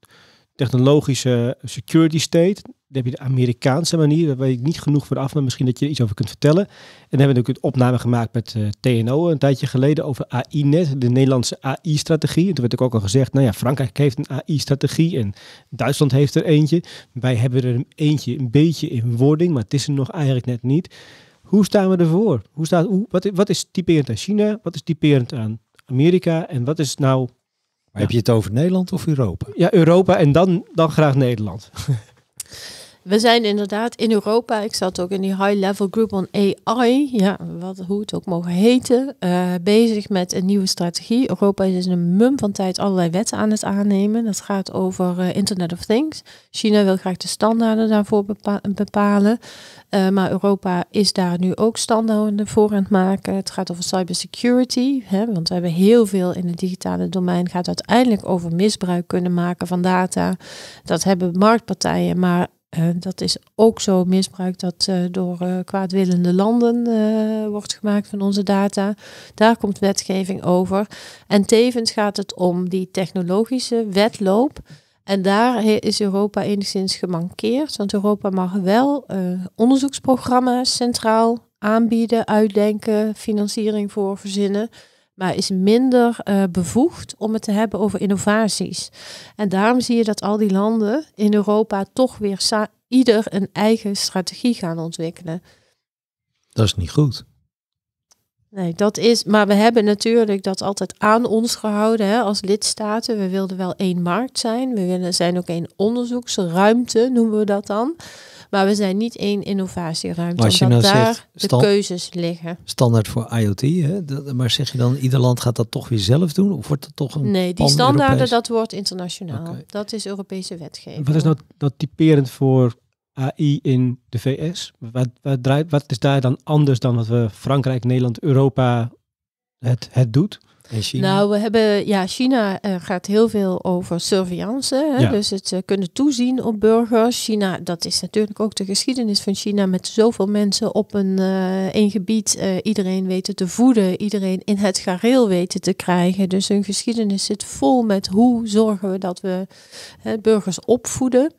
B: technologische security state. Dan heb je de Amerikaanse manier, daar weet ik niet genoeg voor af, maar misschien dat je er iets over kunt vertellen. En dan hebben we natuurlijk een opname gemaakt met eh, TNO een tijdje geleden over AI-net, de Nederlandse AI-strategie. En toen werd ook al gezegd, nou ja, Frankrijk heeft een AI-strategie en Duitsland heeft er eentje. Wij hebben er een eentje een beetje in wording, maar het is er nog eigenlijk net niet. Hoe staan we ervoor? Hoe staat, hoe, wat, wat is typerend aan China? Wat is typerend aan Amerika? En wat is nou... Heb je
C: het over Nederland of Europa?
B: Ja, Europa en dan, dan graag Nederland. *laughs*
D: We zijn inderdaad in Europa, ik zat ook in die high level group on AI, ja, wat, hoe het ook mogen heten, eh, bezig met een nieuwe strategie. Europa is in een mum van tijd allerlei wetten aan het aannemen. Dat gaat over eh, Internet of Things. China wil graag de standaarden daarvoor bepalen. Eh, maar Europa is daar nu ook standaarden voor aan het maken. Het gaat over cybersecurity, hè, want we hebben heel veel in het digitale domein. Gaat uiteindelijk over misbruik kunnen maken van data. Dat hebben marktpartijen, maar eh, dat is ook zo misbruik dat eh, door uh, kwaadwillende landen wordt gemaakt van onze data. Daar komt wetgeving over. En tevens gaat het om die technologische wetloop en daar is Europa enigszins gemankeerd, want Europa mag wel eh, onderzoeksprogramma's centraal aanbieden, uitdenken, financiering voor verzinnen, maar is minder eh, bevoegd om het te hebben over innovaties. En daarom zie je dat al die landen in Europa toch weer ieder een eigen strategie gaan ontwikkelen.
C: Dat is niet goed.
D: Nee, dat is. Maar we hebben natuurlijk dat altijd aan ons gehouden hè, als lidstaten. We wilden wel één markt zijn. We willen, zijn ook één onderzoeksruimte, noemen we dat dan. Maar we zijn niet één innovatieruimte, als je omdat nou daar zegt, de keuzes liggen.
C: Standaard voor IoT, hè? maar zeg je dan, ieder land gaat dat toch weer zelf doen? Of wordt dat toch
B: een Nee, die standaarden,
D: dat wordt internationaal. Dat is Europese wetgeving. Wat is nou
B: dat nou typerend voor AI in de VS? Wat, wat, draait, wat is daar dan anders dan wat we Frankrijk, Nederland, Europa het, het doet? China?
D: Nou, we hebben, ja, China eh, gaat heel veel over surveillance. Hè? Dus het eh, kunnen toezien op burgers. China, dat is natuurlijk ook de geschiedenis van China met zoveel mensen op een eh, één gebied. iedereen weten te voeden, iedereen in het gareel weten te krijgen. Dus hun geschiedenis zit vol met hoe zorgen we dat we burgers opvoeden.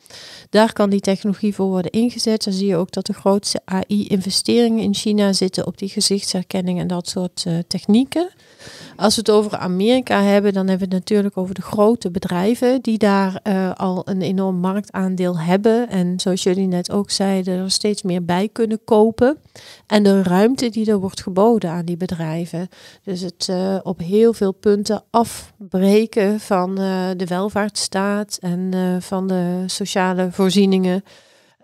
D: Daar kan die technologie voor worden ingezet. Dan zie je ook dat de grootste AI-investeringen in China zitten op die gezichtsherkenning en dat soort technieken. Als we het over Amerika hebben, dan hebben we het natuurlijk over de grote bedrijven die daar eh, al een enorm marktaandeel hebben. En zoals jullie net ook zeiden, er steeds meer bij kunnen kopen. En de ruimte die er wordt geboden aan die bedrijven. Dus het eh, op heel veel punten afbreken van eh, de welvaartsstaat en van de sociale voorzieningen.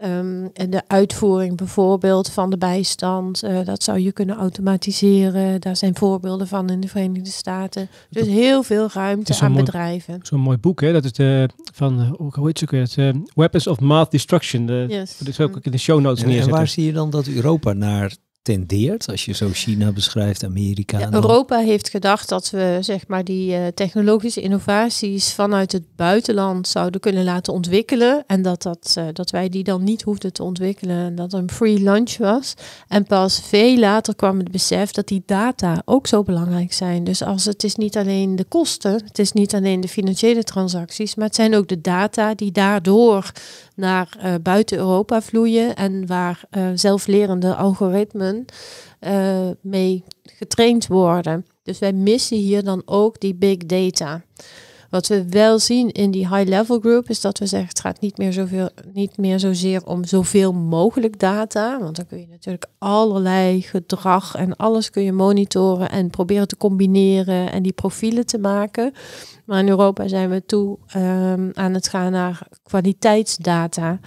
D: Ehm, en de uitvoering bijvoorbeeld van de bijstand, eh, dat zou je kunnen automatiseren. Daar zijn voorbeelden van in de Verenigde Staten. Dus heel veel ruimte aan bedrijven.
B: Zo'n mooi boek, hè? dat is de, van, eh, hoe heet het? Uh, Weapons of Mass Destruction. De, yes. Dat is ook in de show notes neerzetten. En waar zie
C: je dan dat Europa naar tendeert, als je zo China beschrijft, Amerika? Europa
D: heeft gedacht dat we zeg maar, die eh, technologische innovaties vanuit het buitenland zouden kunnen laten ontwikkelen. En dat, dat, eh, dat wij die dan niet hoefden te ontwikkelen en dat een free lunch was. En pas veel later kwam het besef dat die data ook zo belangrijk zijn. Dus als het is niet alleen de kosten, het is niet alleen de financiële transacties, maar het zijn ook de data die daardoor naar eh, buiten Europa vloeien en waar zelflerende algoritmes eh, mee getraind worden. Dus wij missen hier dan ook die big data. Wat we wel zien in die high-level group is dat we zeggen: het gaat niet meer, zoveel, niet meer zozeer om zoveel mogelijk data. Want dan kun je natuurlijk allerlei gedrag en alles kun je monitoren en proberen te combineren en die profielen te maken. Maar in Europa zijn we toe ehm, aan het gaan naar kwaliteitsdata.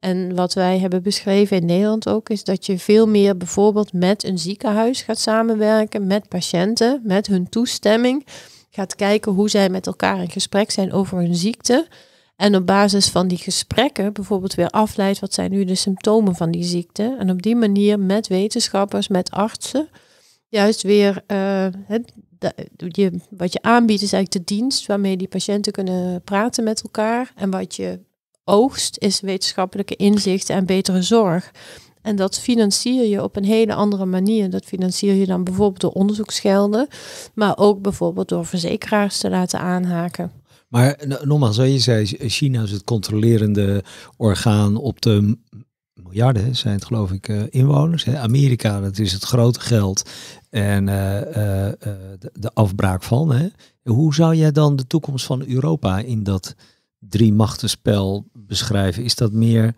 D: En wat wij hebben beschreven in Nederland ook, is dat je veel meer bijvoorbeeld met een ziekenhuis gaat samenwerken, met patiënten, met hun toestemming. Gaat kijken hoe zij met elkaar in gesprek zijn over hun ziekte. En op basis van die gesprekken bijvoorbeeld weer afleidt wat zijn nu de symptomen van die ziekte. En op die manier met wetenschappers, met artsen, juist weer eh, je, wat je aanbiedt is eigenlijk de dienst waarmee die patiënten kunnen praten met elkaar. En wat je oogst is wetenschappelijke inzichten en betere zorg. En dat financier je op een hele andere manier. Dat financier je dan bijvoorbeeld door onderzoeksgelden, maar ook bijvoorbeeld door verzekeraars te laten aanhaken.
C: Maar nogmaals, zoals je zei, China is het controlerende orgaan op de miljarden, zijn het geloof ik, eh, inwoners. Amerika, dat is het grote geld en eh, eh, de, de, afbraak van. Hè. Hoe zou jij dan de toekomst van Europa in dat drie machtenspel beschrijven? Is dat meer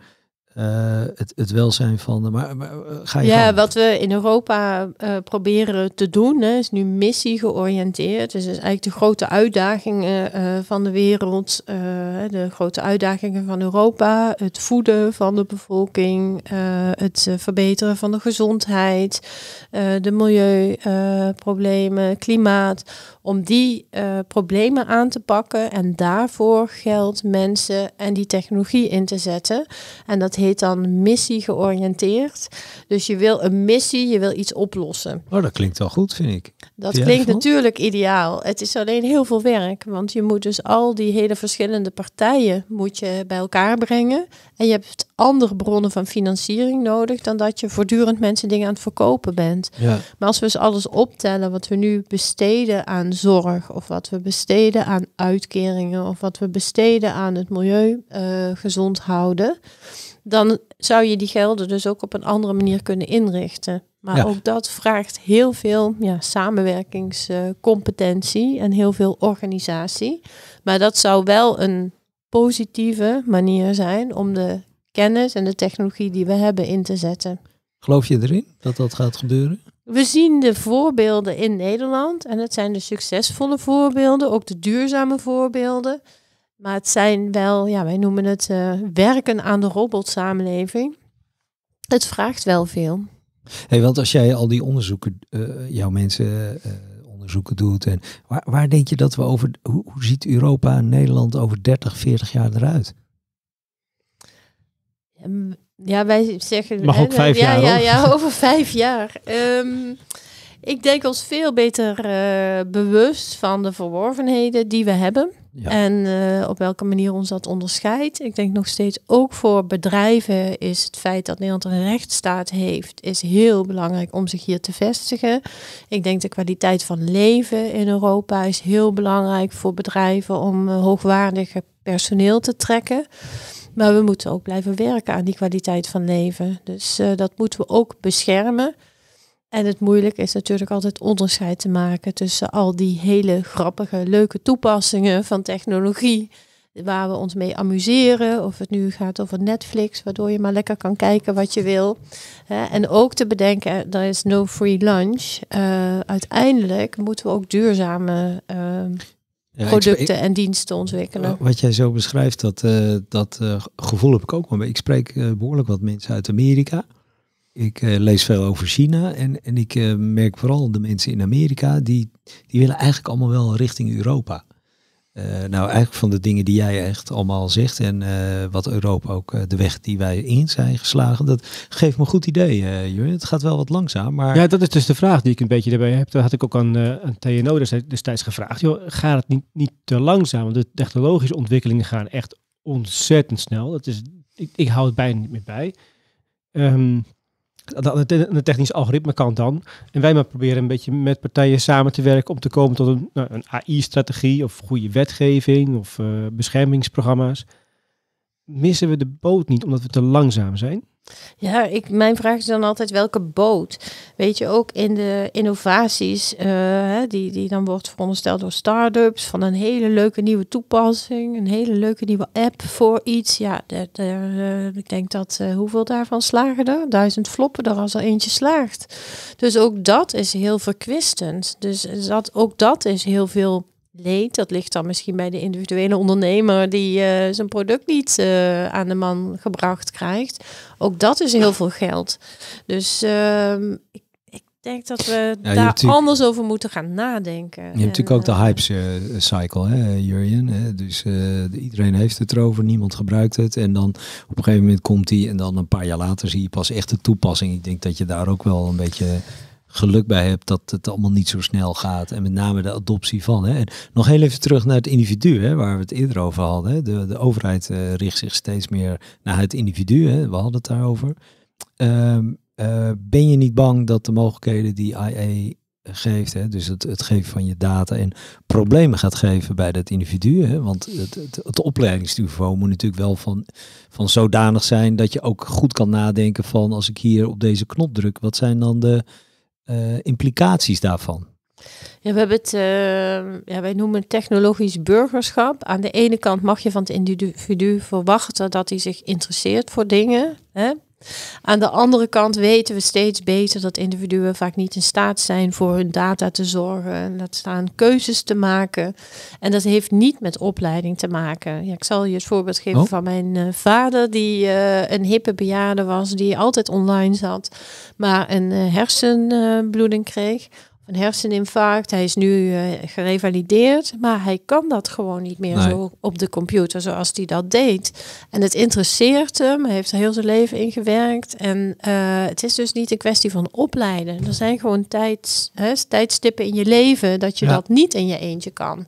C: eh, het, welzijn van. Maar, eh, ga je ja, wat
D: we in Europa eh, proberen te doen, hè, is nu missie georiënteerd. Dus is eigenlijk de grote uitdagingen van de wereld, de grote uitdagingen van Europa, het voeden van de bevolking, het verbeteren van de gezondheid, de milieuproblemen, klimaat. Om die problemen aan te pakken en daarvoor geld, mensen en die technologie in te zetten. En dat heet dan missie georiënteerd. Dus je wil een missie, je wil iets oplossen.
C: Oh, dat klinkt wel goed, vind ik. Dat klinkt
D: natuurlijk ideaal. Het is alleen heel veel werk, want je moet dus al die hele verschillende partijen moet je bij elkaar brengen. En je hebt andere bronnen van financiering nodig dan dat je voortdurend mensen dingen aan het verkopen bent. Ja. Maar als we eens dus alles optellen wat we nu besteden aan zorg, of wat we besteden aan uitkeringen, of wat we besteden aan het milieu eh, gezond houden dan zou je die gelden dus ook op een andere manier kunnen inrichten. Maar ook dat vraagt heel veel ja, samenwerkingscompetentie en heel veel organisatie. Maar dat zou wel een positieve manier zijn om de kennis en de technologie die we hebben in te zetten.
C: Geloof je erin dat dat gaat gebeuren?
D: We zien de voorbeelden in Nederland en het zijn de succesvolle voorbeelden, ook de duurzame voorbeelden. Maar het zijn wel, ja, wij noemen het eh, werken aan de robotsamenleving. Het vraagt wel veel.
C: Hey, want als jij al die onderzoeken, eh, jouw mensen eh, onderzoeken doet, en waar, waar, denk je dat we over, hoe, hoe ziet Europa en Nederland over 30, 40 jaar eruit?
D: Ehm, ja, wij zeggen. Mag ook vijf jaar. Ja, ja, *laughs* over vijf jaar. Ehm, ik denk ons veel beter bewust van de verworvenheden die we hebben. En eh, op welke manier ons dat onderscheidt. Ik denk nog steeds ook voor bedrijven is het feit dat Nederland een rechtsstaat heeft, is heel belangrijk om zich hier te vestigen. Ik denk de kwaliteit van leven in Europa is heel belangrijk voor bedrijven om eh, hoogwaardig personeel te trekken. Maar we moeten ook blijven werken aan die kwaliteit van leven. Dus eh, dat moeten we ook beschermen. En het moeilijke is natuurlijk altijd onderscheid te maken tussen al die hele grappige, leuke toepassingen van technologie. Waar we ons mee amuseren. Of het nu gaat over Netflix, waardoor je maar lekker kan kijken wat je wil. En ook te bedenken, Er is no free lunch. Eh, uiteindelijk moeten we ook duurzame eh, producten en diensten ontwikkelen.
C: Wat jij zo beschrijft, dat, eh, dat gevoel heb ik ook. Maar ik spreek behoorlijk wat mensen uit Amerika. Ik eh, lees veel over China en, en ik eh, merk vooral de mensen in Amerika, die, die willen eigenlijk allemaal wel richting Europa. Eh, nou, eigenlijk van de dingen die jij echt allemaal zegt en wat Europa ook, de weg die wij in zijn geslagen, dat geeft me een goed idee. het gaat wel wat langzaam, maar... Ja,
B: dat is dus de vraag die ik een beetje erbij heb. Dat had ik ook aan, aan TNO destijds gevraagd. Joh, gaat het niet, niet te langzaam? Want de technologische ontwikkelingen gaan echt ontzettend snel. Dat is, ik, ik hou het bijna niet meer bij. Um, de technisch algoritme kan dan. En wij maar proberen een beetje met partijen samen te werken om te komen tot een, nou, een AI-strategie of goede wetgeving of eh, beschermingsprogramma's. Missen we de boot niet omdat we te langzaam zijn?
D: Ja, ik, mijn vraag is dan altijd welke boot. Weet je, ook in de innovaties, eh, die, die dan wordt verondersteld door start-ups, van een hele leuke nieuwe toepassing, een hele leuke nieuwe app voor iets. Ja, eh, ik denk dat, eh, hoeveel daarvan slagen er? Duizend floppen er als er eentje slaagt. Dus ook dat is heel verkwistend. Dus dat, ook dat is heel veel leed, dat ligt dan misschien bij de individuele ondernemer die eh, zijn product niet eh, aan de man gebracht krijgt. Ook dat is heel veel geld. Dus ehm, ik, ik, denk dat we daar anders over moeten gaan nadenken. Je hebt
C: natuurlijk ook de eh, hype cycle, hè, Jurjen. Dus iedereen heeft het erover, niemand gebruikt het. En dan op een gegeven moment komt die en dan een paar jaar later zie je pas echt de toepassing. Ik denk dat je daar ook wel een beetje geluk bij hebt dat het allemaal niet zo snel gaat. En met name de adoptie van. Hè. En nog heel even terug naar het individu, hè, waar we het eerder over hadden. De, de overheid eh, richt zich steeds meer naar het individu. Hè. We hadden het daarover. Ehm, eh, ben je niet bang dat de mogelijkheden die IA geeft, hè, dus het, het geven van je data en problemen gaat geven bij dat individu. Hè, want het, het, het opleidingsniveau moet natuurlijk wel van, van zodanig zijn dat je ook goed kan nadenken van als ik hier op deze knop druk, wat zijn dan de, eh, implicaties daarvan?
D: Ja, we hebben het, eh, ja, wij noemen het technologisch burgerschap. Aan de ene kant mag je van het individu verwachten dat hij zich interesseert voor dingen. Hè? Aan de andere kant weten we steeds beter dat individuen vaak niet in staat zijn voor hun data te zorgen. Dat staan keuzes te maken. En dat heeft niet met opleiding te maken. Ja, ik zal je het voorbeeld geven oh. van mijn eh, vader, die eh, een hippe bejaarde was, die altijd online zat, maar een eh, hersenbloeding kreeg een herseninfarct. Hij is nu eh, gerevalideerd, maar hij kan dat gewoon niet meer zo op de computer zoals hij dat deed. En het interesseert hem, hij heeft er heel zijn leven in gewerkt. En eh, het is dus niet een kwestie van opleiden. Er zijn gewoon tijds, hè, tijdstippen in je leven dat je dat niet in je eentje kan.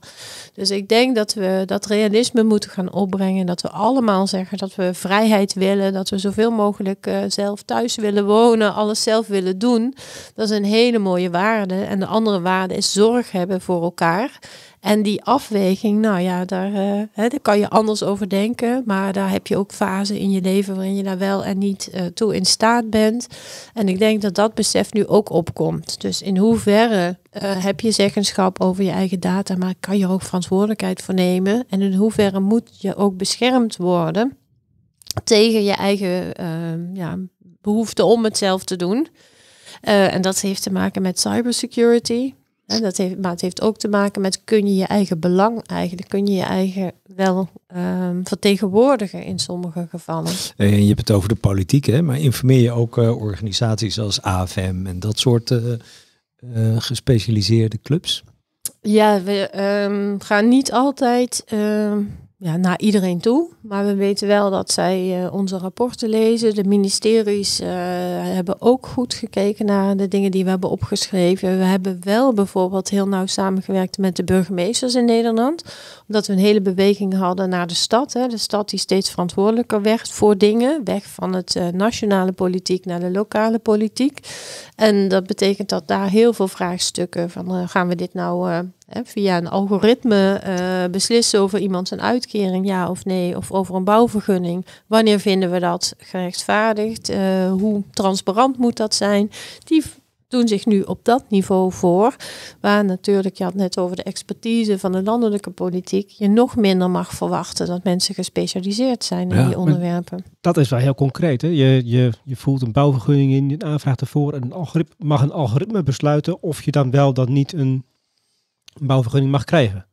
D: Dus ik denk dat we dat realisme moeten gaan opbrengen. Dat we allemaal zeggen dat we vrijheid willen, dat we zoveel mogelijk eh, zelf thuis willen wonen, alles zelf willen doen. Dat is een hele mooie waarde. En de andere waarde is zorg hebben voor elkaar. En die afweging, nou ja, daar, eh, hè, daar kan je anders over denken. Maar daar heb je ook fasen in je leven waarin je daar wel en niet eh, toe in staat bent. En ik denk dat dat besef nu ook opkomt. Dus in hoeverre eh, heb je zeggenschap over je eigen data, maar kan je er ook verantwoordelijkheid voor nemen? En in hoeverre moet je ook beschermd worden tegen je eigen ja, behoefte om het zelf te doen? Eh, en dat heeft te maken met cybersecurity. En dat heeft, maar het heeft ook te maken met kun je je eigen belang eigenlijk, kun je je eigen wel ehm, vertegenwoordigen in sommige gevallen.
C: Eh, en je hebt het over de politiek, hè? maar informeer je ook eh, organisaties als AFM en dat soort gespecialiseerde clubs?
D: Ja, we ehm, gaan niet altijd ehm, ja, naar iedereen toe. Maar we weten wel dat zij eh, onze rapporten lezen. De ministeries eh, hebben ook goed gekeken naar de dingen die we hebben opgeschreven. We hebben wel bijvoorbeeld heel nauw samengewerkt met de burgemeesters in Nederland. Omdat we een hele beweging hadden naar de stad. Hè. De stad die steeds verantwoordelijker werd voor dingen. Weg van het eh, nationale politiek naar de lokale politiek. En dat betekent dat daar heel veel vraagstukken van gaan we dit nou via een algoritme eh, beslissen over iemand zijn uitkering, ja of nee, of over een bouwvergunning. Wanneer vinden we dat gerechtvaardigd? Eh, hoe transparant moet dat zijn? Die doen zich nu op dat niveau voor, waar natuurlijk, je had net over de expertise van de landelijke politiek, je nog minder mag verwachten dat mensen gespecialiseerd zijn in die onderwerpen.
B: Dat is wel heel concreet. Hè? Je, je, je voelt een bouwvergunning in, je aanvraagt ervoor en een mag een algoritme besluiten of je dan wel dan niet een een bouwvergunning mag krijgen.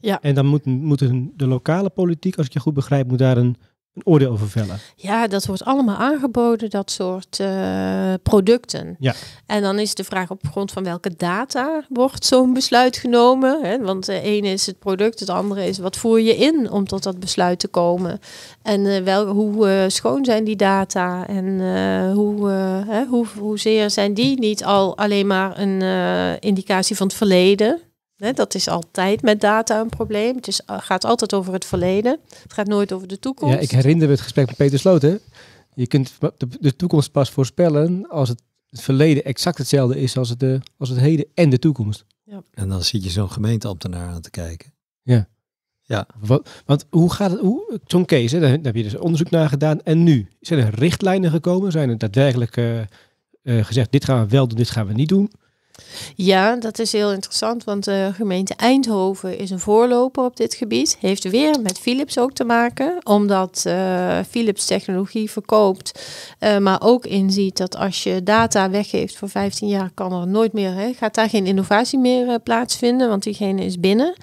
B: Ja. En dan moet, moeten de lokale politiek, als ik je goed begrijp, moet daar een, een oordeel over vellen.
D: Ja, dat wordt allemaal aangeboden, dat soort eh, producten. Ja. En dan is de vraag op grond van welke data wordt zo'n besluit genomen. Hè? Want de eh, ene is het product, het andere is wat voer je in om tot dat besluit te komen. En eh, wel, hoe schoon zijn die data en hoe, hè, hoe, hoezeer zijn die niet al alleen maar een indicatie van het verleden dat is altijd met data een probleem. Het is, eh, gaat altijd over het verleden. Het gaat nooit over de toekomst. Ja, ik herinner
B: me het gesprek met Peter Sloten. Je kunt de, toekomst pas voorspellen als het, verleden exact hetzelfde is als het, de, als het heden en de toekomst. Ja.
C: En dan zit je zo'n gemeenteambtenaar aan te kijken. Ja. Ja. want hoe gaat het, hoe, zo'n case, heb je dus onderzoek naar
B: gedaan. En nu? Zijn er richtlijnen gekomen? Zijn er daadwerkelijk eh, eh, gezegd, dit gaan we wel doen, dit gaan we niet doen?
D: Ja, dat is heel interessant, want de gemeente Eindhoven is een voorloper op dit gebied. Heeft weer met Philips ook te maken, omdat eh, Philips technologie verkoopt, eh, maar ook inziet dat als je data weggeeft voor 15 jaar, kan er nooit meer, hè, gaat daar geen innovatie meer eh, plaatsvinden, want diegene is binnen.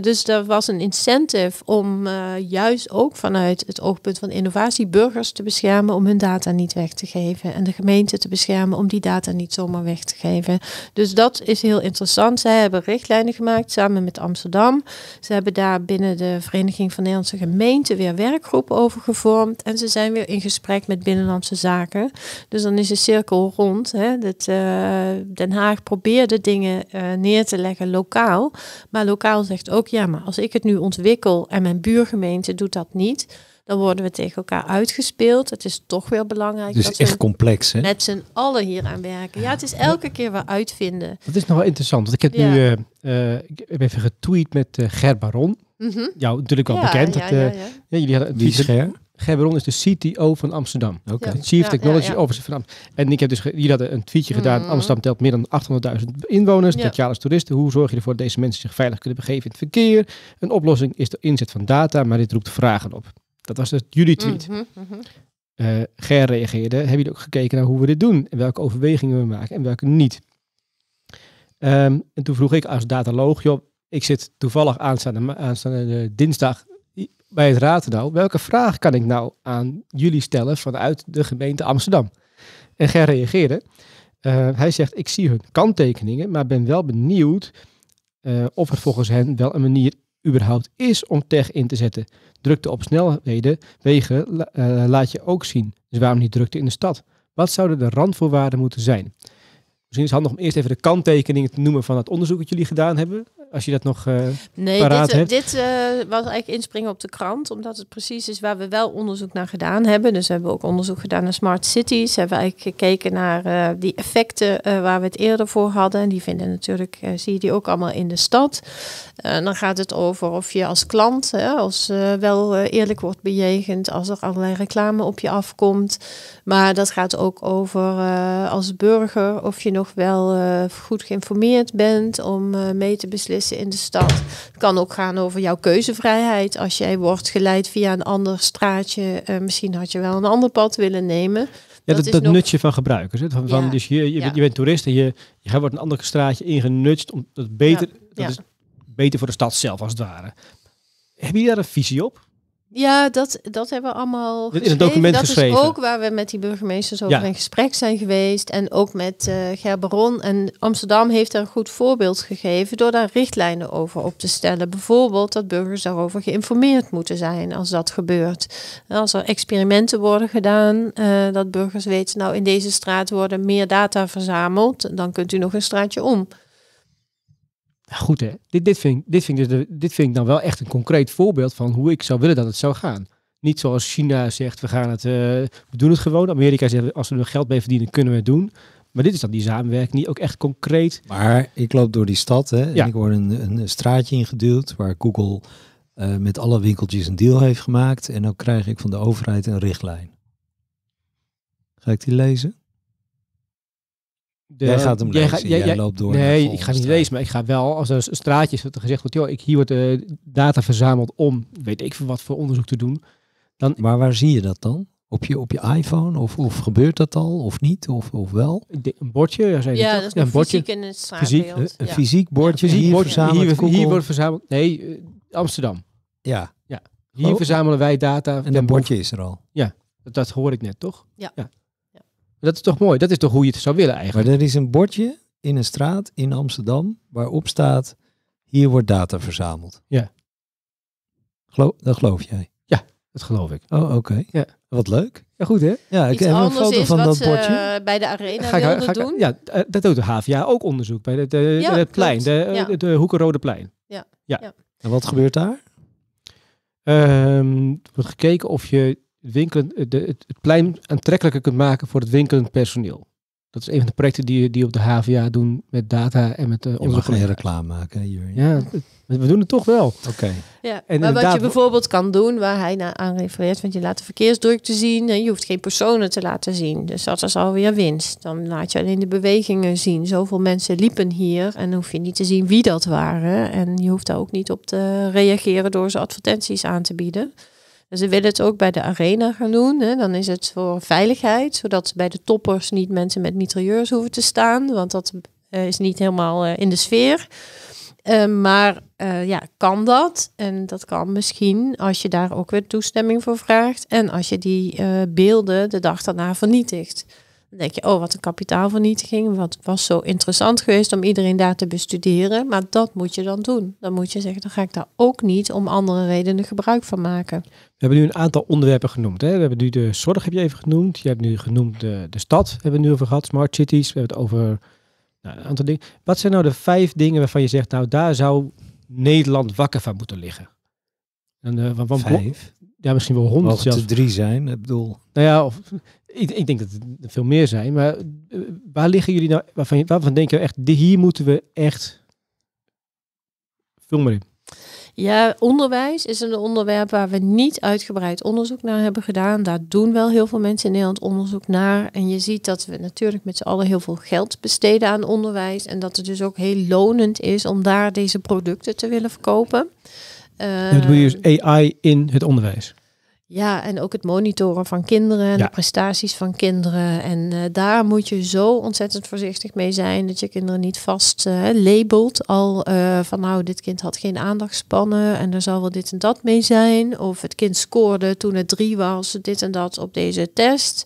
D: dus er was een incentive om juist ook vanuit het oogpunt van innovatie burgers te beschermen om hun data niet weg te geven en de gemeente te beschermen om die data niet zomaar weg te geven. Dus dat is heel interessant. Zij hebben richtlijnen gemaakt samen met Amsterdam. Ze hebben daar binnen de Vereniging van Nederlandse Gemeenten weer werkgroepen over gevormd. En ze zijn weer in gesprek met Binnenlandse Zaken. Dus dan is de cirkel rond. Hè. Dat, eh, Den Haag probeerde dingen eh, neer te leggen lokaal. Maar lokaal zegt ook, ja, maar als ik het nu ontwikkel en mijn buurgemeente doet dat niet dan worden we tegen elkaar uitgespeeld. Het is toch weer belangrijk. Dus dat echt complex, hè? Met z'n allen hier aan werken. Ja, het is elke keer weer uitvinden.
B: Dat is nog wel interessant. Want ik heb nu eh, eh, even getweet met uh, Ger Baron. Mm natuurlijk wel bekend. dat, jullie hadden, een is Ger? Ger Baron is de CTO van Amsterdam. Chief Technology Officer van Amsterdam. En ik heb dus jullie hadden een tweetje mhm. gedaan. Amsterdam telt meer dan 800.000 inwoners, ja. als toeristen. Hoe zorg je ervoor dat deze mensen zich veilig kunnen begeven in het verkeer? Een oplossing is de inzet van data, maar dit roept vragen op. Dat was het jullie tweet. Mm Ger reageerde, hebben jullie ook gekeken naar hoe we dit doen? En welke overwegingen we maken en welke niet? Ehm, en toen vroeg ik als dataloog, joh, ik zit toevallig aanstaande, aanstaande eh, dinsdag bij het Ratenau. Welke vraag kan ik nou aan jullie stellen vanuit de gemeente Amsterdam? En Ger reageerde. Eh, hij zegt, ik zie hun kanttekeningen, maar ben wel benieuwd of er volgens hen wel een manier überhaupt is om tech in te zetten. Drukte op snelheden, wegen eh, laat je ook zien. Dus waarom niet drukte in de stad? Wat zouden de randvoorwaarden moeten zijn? Misschien is het handig om eerst even de kanttekeningen te noemen van het onderzoek dat jullie gedaan hebben. Als je dat nog eh,
D: nee, paraat dit, eh, hebt. dit eh, was eigenlijk inspringen op de krant. Omdat het precies is waar we wel onderzoek naar gedaan hebben. Dus we hebben ook onderzoek gedaan naar smart cities. We hebben eigenlijk gekeken naar die effecten waar we het eerder voor hadden. En die vinden natuurlijk, zie je die ook allemaal in de stad. dan gaat het over of je als klant, als wel eerlijk wordt bejegend. Als er allerlei reclame op je afkomt. Maar dat gaat ook over eh, als burger of je nog wel eh, goed geïnformeerd bent om eh, mee te beslissen in de stad. Het kan ook gaan over jouw keuzevrijheid. Als jij wordt geleid via een ander straatje, misschien had je wel een ander pad willen nemen. Ja, dat, dat, dat nutje
B: van gebruikers. Hè? Van, van Dus je, je, bent, je, bent toerist en je, je wordt een ander straatje ingenutst. Om, dat beter, dat is beter voor de stad zelf als het ware. Heb je daar een visie op?
D: Ja, dat, dat hebben we allemaal in het document dat geschreven. is ook waar we met die burgemeesters over in gesprek zijn geweest. En ook met uh, eh, Gerberon. En Amsterdam heeft daar een goed voorbeeld gegeven door daar richtlijnen over op te stellen. Bijvoorbeeld dat burgers daarover geïnformeerd moeten zijn als dat gebeurt. als er experimenten worden gedaan, eh, dat burgers weten, nou in deze straat worden meer data verzameld, dan kunt u nog een straatje om.
B: Nou, goed hè, dit, dit, vind, dit, vind, ik, dus dit, dan wel echt een concreet voorbeeld van hoe ik zou willen dat het zou gaan. Niet zoals China zegt, we gaan het, eh, we doen het gewoon. Amerika zegt, als we er geld mee verdienen, kunnen we het doen. Maar dit is dan die
C: samenwerking die ook echt concreet... Maar ik loop door die stad hè, en ik word een, een straatje ingeduwd waar Google eh, met alle winkeltjes een deal heeft gemaakt. En dan krijg ik van de overheid een richtlijn. Ga ik die lezen? jij gaat hem lezen, jij, loopt door. Nee, ik
B: ga niet lezen, maar ik ga wel, als er een straatje is dat er gezegd wordt, joh, ik, hier wordt eh, data verzameld om, weet ik veel wat voor onderzoek te doen. Dan, maar waar zie je
C: dat dan? Op je, op je iPhone? Of, of gebeurt dat al? Of niet? Of, of wel? Een bordje?
D: Ja, dat is een bordje. fysiek in het eh, straatbeeld. Fysiek,
B: een fysiek bordje? Fysiek hier, bordje hier, hier wordt verzameld... Nee, eh, Amsterdam. Ja. ja. Hier oh. verzamelen wij data. En dat bordje is er al. Ja, dat, dat hoor ik net, toch? ja.
C: Dat is toch mooi? Dat is toch hoe je het zou willen eigenlijk? Maar er is een bordje in een straat in Amsterdam waarop staat, hier wordt data verzameld. Ja. Geloof, dat geloof jij? Ja, dat geloof ik. Oh, oké. Ja. Wat leuk. Ja, goed hè? Ja, ik
B: heb een foto van dat bordje.
D: bij de arena ga ik, wilden doen. Ja,
B: eh, dat doet de HVA ook onderzoek bij de, plein, de, ja. de, Hoekenrode plein. Ja. ja. En wat gebeurt daar? Um, gekeken of je winkelen, eh, de, het, het, plein aantrekkelijker kunt maken voor het winkelend personeel. Dat is een van de projecten die, die op de HVA doen met data en met uh, onze. Je mag reclame
C: maken, Ja,
B: we doen het toch wel. Oké. Ja, maar wat je
D: bijvoorbeeld kan doen, waar hij naar aan refereert, want je laat de verkeersdrukte zien en je hoeft geen personen te laten zien. Dus dat is alweer winst. Dan laat je alleen de bewegingen zien. Zoveel mensen liepen hier en dan hoef je niet te zien wie dat waren. En je hoeft daar ook niet op te reageren door ze advertenties aan te bieden. Dus ze willen het ook bij de arena gaan doen. Hè. Dan is het voor veiligheid, zodat bij de toppers niet mensen met mitrailleurs hoeven te staan, want dat eh, is niet helemaal eh, in de sfeer. Ehm, maar eh, ja, kan dat? En dat kan misschien als je daar ook weer toestemming voor vraagt en als je die beelden de dag daarna vernietigt. Dan denk je, oh wat een kapitaalvernietiging. Wat was zo interessant geweest om iedereen daar te bestuderen. Maar dat moet je dan doen. Dan moet je zeggen, dan ga ik daar ook niet om andere redenen gebruik van maken. We
B: hebben nu een aantal onderwerpen genoemd. Hè? We hebben nu de zorg heb je even genoemd. Je hebt nu genoemd de, de stad, hebben we nu over gehad. Smart cities, we hebben het over nou, een aantal dingen. Wat zijn nou de vijf dingen waarvan je zegt, nou daar zou Nederland wakker van moeten liggen? En, van, eh, van, vijf? Ja, misschien wel honderd er
C: drie zijn, ik bedoel.
B: Nou ja, of, ik, ik, denk dat er veel meer zijn, maar eh, waar liggen jullie nou, waarvan, denk je echt, hier moeten we echt, vul meer. in.
D: Ja, onderwijs is een onderwerp waar we niet uitgebreid onderzoek naar hebben gedaan. Daar doen wel heel veel mensen in Nederland onderzoek naar. En je ziet dat we natuurlijk met z'n allen heel veel geld besteden aan onderwijs. En dat het dus ook heel lonend is om daar deze producten te willen verkopen. Uh, dat dus
B: ehm, AI in het onderwijs?
D: Ja, en ook het monitoren van kinderen en de prestaties van kinderen. En eh, daar moet je zo ontzettend voorzichtig mee zijn dat je kinderen niet vast eh, labelt al eh, van nou, dit kind had geen aandachtspannen en er zal wel dit en dat mee zijn. Of het kind scoorde toen het drie was, dit en dat op deze test.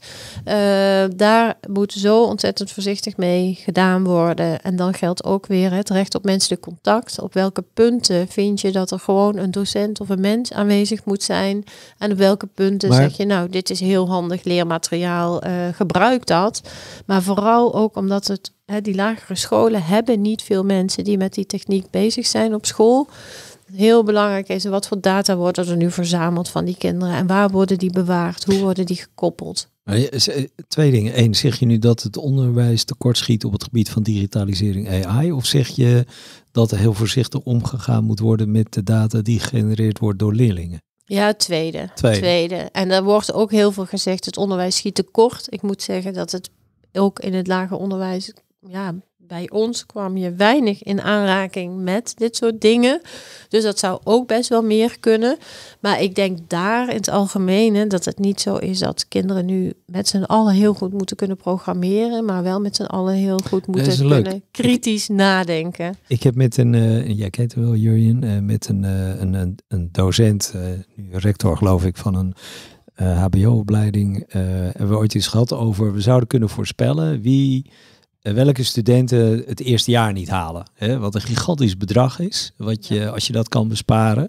D: daar moet zo ontzettend voorzichtig mee gedaan worden. En dan geldt ook weer het recht op menselijk contact. Op welke punten vind je dat er gewoon een docent of een mens aanwezig moet zijn en op welke welke punten zeg je nou, dit is heel handig leermateriaal, uh, gebruik dat. Maar vooral ook omdat het, hè, die lagere scholen hebben niet veel mensen die met die techniek bezig zijn op school. Heel belangrijk is wat voor data worden er nu verzameld van die kinderen en waar worden die bewaard, hoe worden die gekoppeld.
C: Eh, twee dingen. Eén, zeg je nu dat het onderwijs tekortschiet op het gebied van digitalisering AI? Of zeg je dat er heel voorzichtig omgegaan moet worden met de data die gegenereerd wordt door leerlingen?
D: Ja, tweede. tweede. En er wordt ook heel veel gezegd, het onderwijs schiet tekort. Ik moet zeggen dat het ook in het lager onderwijs ja, bij ons kwam je weinig in aanraking met dit soort dingen. Dus dat zou ook best wel meer kunnen. Maar ik denk daar in het algemeen dat het niet zo is dat kinderen nu met z'n allen heel goed moeten kunnen programmeren. Maar wel met z'n allen heel goed moeten kunnen kritisch nadenken.
C: Ik heb met een, uh, jij kent wel Jurjen, eh, met eh, een, een, een, docent, eh, rector geloof ik, van een HBO-opleiding. hebben we ooit iets gehad over, we zouden kunnen voorspellen wie eh, welke studenten het eerste jaar niet halen. Hè? Wat een gigantisch bedrag is, wat je, als je dat kan besparen.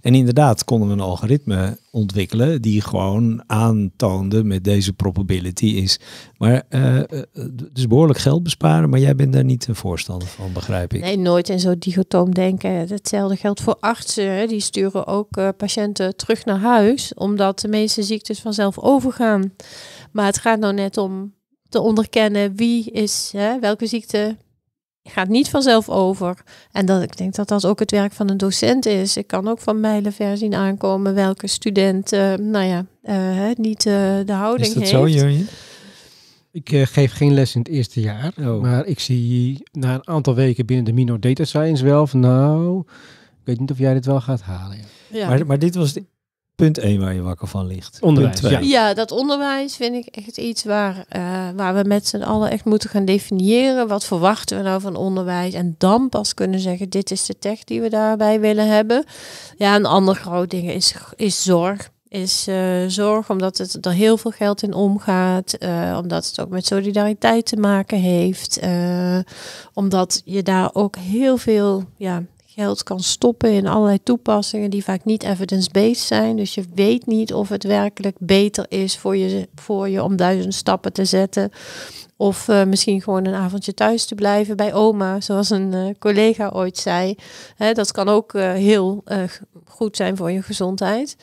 C: En inderdaad konden we een algoritme ontwikkelen die gewoon aantoonde met deze probability is. Maar het eh, eh, dus behoorlijk geld besparen, maar jij bent daar niet een voorstander van, begrijp ik.
D: Nee, nooit en zo digotoom denken. Hetzelfde geldt voor artsen. Die sturen ook patiënten terug naar huis, omdat de meeste ziektes vanzelf overgaan. Maar het gaat nou net om te onderkennen. Wie is, hè, welke ziekte gaat niet vanzelf over. En dat, ik denk dat dat ook het werk van een docent is. Ik kan ook van mijlenver zien aankomen welke student, eh, nou ja, uh, niet eh, de houding heeft. Is dat zo, Jurje?
B: Ik geef geen les in het eerste jaar, oh. maar ik zie na een aantal weken binnen de Mino Data Science wel van nou, ik weet niet
C: of jij dit wel gaat halen. Ja. Maar, maar dit was de punt 1 waar je wakker van ligt. Onderwijs. Ja.
D: ja. dat onderwijs vind ik echt iets waar, eh, waar we met z'n allen echt moeten gaan definiëren. Wat verwachten we nou van onderwijs? En dan pas kunnen zeggen, dit is de tech die we daarbij willen hebben. Ja, een ander groot ding is, is zorg is eh, zorg, omdat het er heel veel geld in omgaat, eh, omdat het ook met solidariteit te maken heeft, omdat je daar ook heel veel ja, geld kan stoppen in allerlei toepassingen die vaak niet evidence-based zijn. Dus je weet niet of het werkelijk beter is voor je, voor je om duizend stappen te zetten. Of eh, misschien gewoon een avondje thuis te blijven bij oma, zoals een eh, collega ooit zei. Hè, dat kan ook eh, heel goed zijn voor je gezondheid.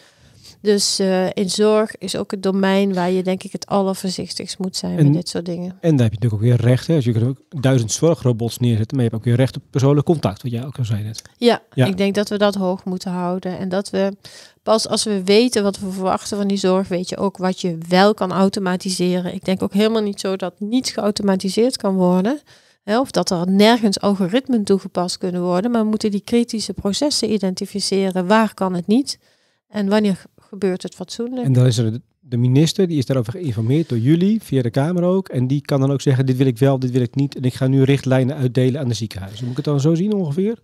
D: Dus eh, in zorg is ook het domein waar je denk ik het allervoorzichtigst moet zijn met dit soort dingen.
B: En daar heb je natuurlijk ook weer rechten. als dus je kunt ook duizend zorgrobots neerzetten, maar je hebt ook weer recht op persoonlijk contact, wat jij ook al zei net. Ja, ik
D: denk dat we dat hoog moeten houden. En dat we pas als we weten wat we verwachten van die zorg, weet je ook wat je wel kan automatiseren. Ik denk ook helemaal niet zo dat niets geautomatiseerd kan worden. Hè, of dat er nergens algoritmen toegepast kunnen worden. Maar we moeten die kritische processen identificeren. Waar kan het niet? En wanneer gebeurt het fatsoenlijk. En dan is
B: er de minister, die is daarover geïnformeerd door jullie, via de Kamer ook. En die kan dan ook zeggen, dit wil ik wel, dit wil ik niet. En ik ga nu richtlijnen uitdelen aan de ziekenhuizen. Moet ik het dan zo zien ongeveer?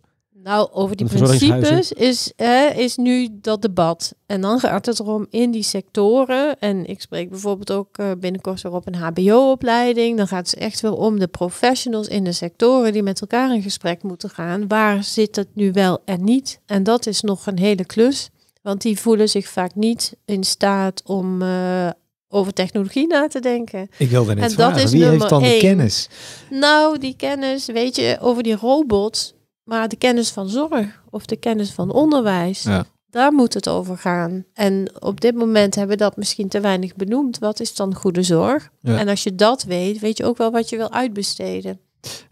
D: Nou, over die principes is, is nu dat debat. En dan gaat het erom in die sectoren. En ik spreek bijvoorbeeld ook eh, binnenkort weer op een HBO-opleiding. Dan gaat het echt wel om de professionals in de sectoren die met elkaar in gesprek moeten gaan. Waar zit het nu wel en niet? En dat is nog een hele klus. Want die voelen zich vaak niet in staat om eh, over technologie na te denken. Ik wilde net en vragen, wie heeft dan de kennis? Nou, die kennis, weet je, over die robots, maar de kennis van zorg of de kennis van onderwijs. Daar moet het over gaan. En op dit moment hebben we dat misschien te weinig benoemd. Wat is dan goede zorg? En als je dat weet, weet je ook wel wat je wil uitbesteden.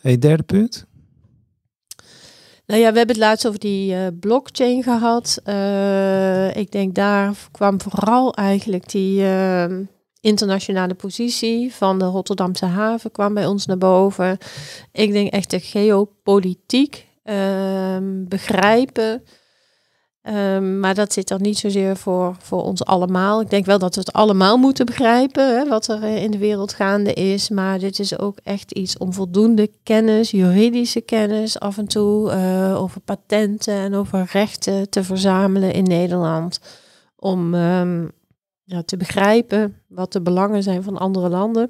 C: Hey, derde punt.
D: Nou ja, we hebben het laatst over die eh, blockchain gehad. Eh, ik denk daar kwam vooral eigenlijk die ehm, internationale positie van de Rotterdamse haven kwam bij ons naar boven. Ik denk echt de geopolitiek ehm, begrijpen Ehm, maar dat zit er niet zozeer voor, voor ons allemaal. Ik denk wel dat we het allemaal moeten begrijpen, hè, wat er eh, in de wereld gaande is. Maar dit is ook echt iets om voldoende kennis, juridische kennis af en toe, eh, over patenten en over rechten te verzamelen in Nederland. Om ehm, ja, te begrijpen wat de belangen zijn van andere landen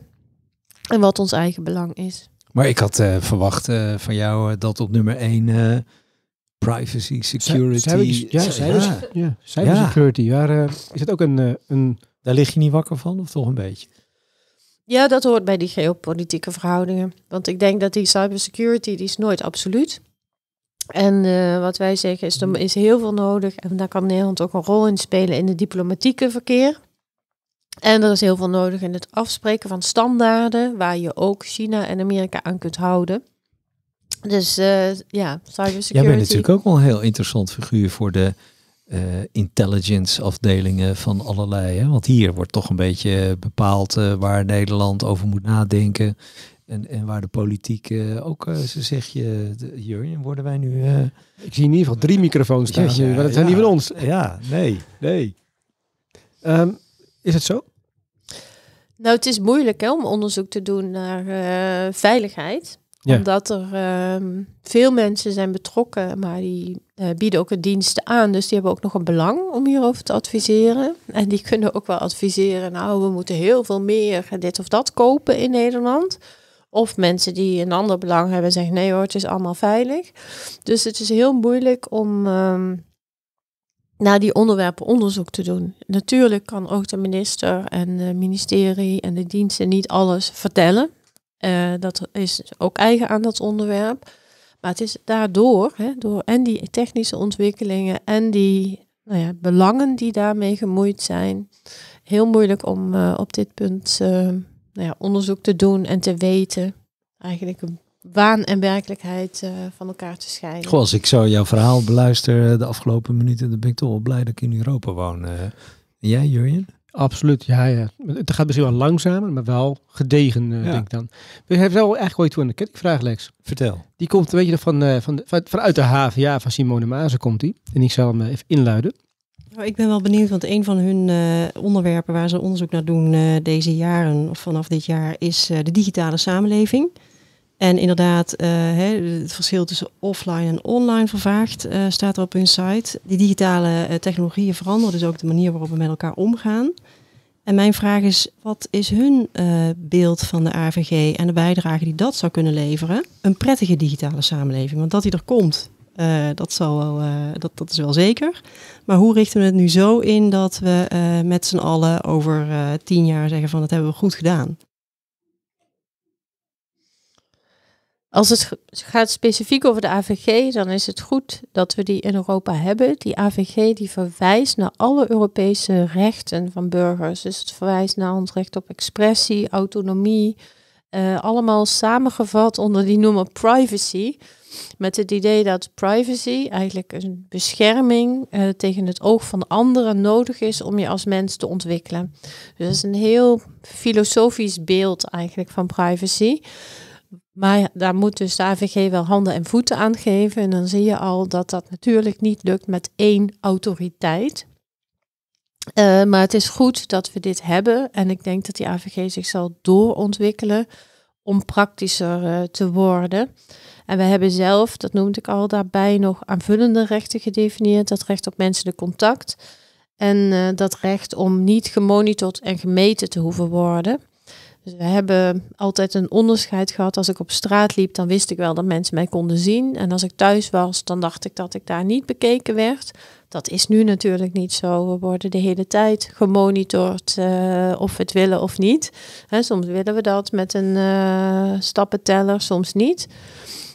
D: en wat ons eigen belang is. Maar ik
C: had eh, verwacht van jou dat op nummer 1 privacy, security. Cyber, ja, ja. cybersecurity.
B: Ja. Eh, is het ook een, eh,
C: een... Daar lig je niet wakker van, of toch een beetje?
D: Ja, dat hoort bij die geopolitieke verhoudingen. Want ik denk dat die cybersecurity, die is nooit absoluut. En eh, wat wij zeggen is, er is heel veel nodig. En daar kan Nederland ook een rol in spelen in het diplomatieke verkeer. En er is heel veel nodig in het afspreken van standaarden waar je ook China en Amerika aan kunt houden. Dus uh, ja, cybersecurity. Jij bent natuurlijk ook
C: wel een heel interessant figuur voor de uh, intelligence afdelingen van allerlei. Hè? Want hier wordt toch een beetje bepaald eh, waar Nederland over moet nadenken. En, en waar de politiek ook, uh, zeg je, Jurjen, worden wij nu... Ik zie in ieder geval drie microfoons staan, ja, maar dat zijn niet van ons.
B: Ja, nee, nee. Ehm, is het zo?
D: Nou, het is moeilijk hè, om onderzoek te doen naar veiligheid omdat er ehm, veel mensen zijn betrokken, maar die eh, bieden ook een dienst aan. Dus die hebben ook nog een belang om hierover te adviseren. En die kunnen ook wel adviseren, nou we moeten heel veel meer dit of dat kopen in Nederland. Of mensen die een ander belang hebben zeggen, nee hoor, het is allemaal veilig. Dus het is heel moeilijk om ehm, naar die onderwerpen onderzoek te doen. Natuurlijk kan ook de minister en het ministerie en de diensten niet alles vertellen. Eh, dat is ook eigen aan dat onderwerp. Maar het is daardoor, hè, door en die technische ontwikkelingen en die nou ja, belangen die daarmee gemoeid zijn, heel moeilijk om eh, op dit punt eh, nou ja, onderzoek te doen en te weten. Eigenlijk een waan en werkelijkheid van elkaar te scheiden. Goh, als
C: ik zou jouw verhaal beluister de afgelopen minuten, dan ben ik toch wel blij dat ik in Europa woon. jij, Jurjen? Absoluut, ja, ja.
B: Het gaat misschien wel langzamer, maar wel gedegen, eh, denk ik dan. We hebben wel eigenlijk ooit toen een kettingvraag, Lex. Vertel. Die komt, weet je, van, eh, van, van, vanuit de HVA van Simone Mazen komt die. En ik zal hem eh, even inluiden.
A: Nou, ik ben wel benieuwd, want een van hun onderwerpen waar ze onderzoek naar doen deze jaren, of vanaf dit jaar, is de digitale samenleving. En inderdaad, eh, het verschil tussen offline en online vervaagt, eh, staat er op hun site. Die digitale eh, technologieën veranderen dus ook de manier waarop we met elkaar omgaan. En mijn vraag is, wat is hun beeld van de AVG en de bijdrage die dat zou kunnen leveren? Een prettige digitale samenleving, want dat die er komt, dat, zal wel, dat, dat is wel zeker. Maar hoe richten we het nu zo in dat we met z'n allen over tien jaar zeggen van dat hebben we goed gedaan?
D: Als het gaat specifiek over de AVG, dan is het goed dat we die in Europa hebben. Die AVG die verwijst naar alle Europese rechten van burgers. Dus het verwijst naar ons recht op expressie, autonomie, eh, allemaal samengevat onder die noemer privacy. Met het idee dat privacy eigenlijk een bescherming eh, tegen het oog van anderen nodig is om je als mens te ontwikkelen. Dus dat is een heel filosofisch beeld eigenlijk van privacy. Maar daar moet dus de AVG wel handen en voeten aan geven. En dan zie je al dat dat natuurlijk niet lukt met één autoriteit. Eh, maar het is goed dat we dit hebben. En ik denk dat die AVG zich zal doorontwikkelen om praktischer eh, te worden. En we hebben zelf, dat noemde ik al, daarbij nog aanvullende rechten gedefinieerd. Dat recht op menselijk contact. En eh, dat recht om niet gemonitord en gemeten te hoeven worden. Dus we hebben altijd een onderscheid gehad. Als ik op straat liep, dan wist ik wel dat mensen mij konden zien. En als ik thuis was, dan dacht ik dat ik daar niet bekeken werd. Dat is nu natuurlijk niet zo. We worden de hele tijd gemonitord eh, of we het willen of niet. Hè, soms willen we dat met een uh, stappenteller, soms niet.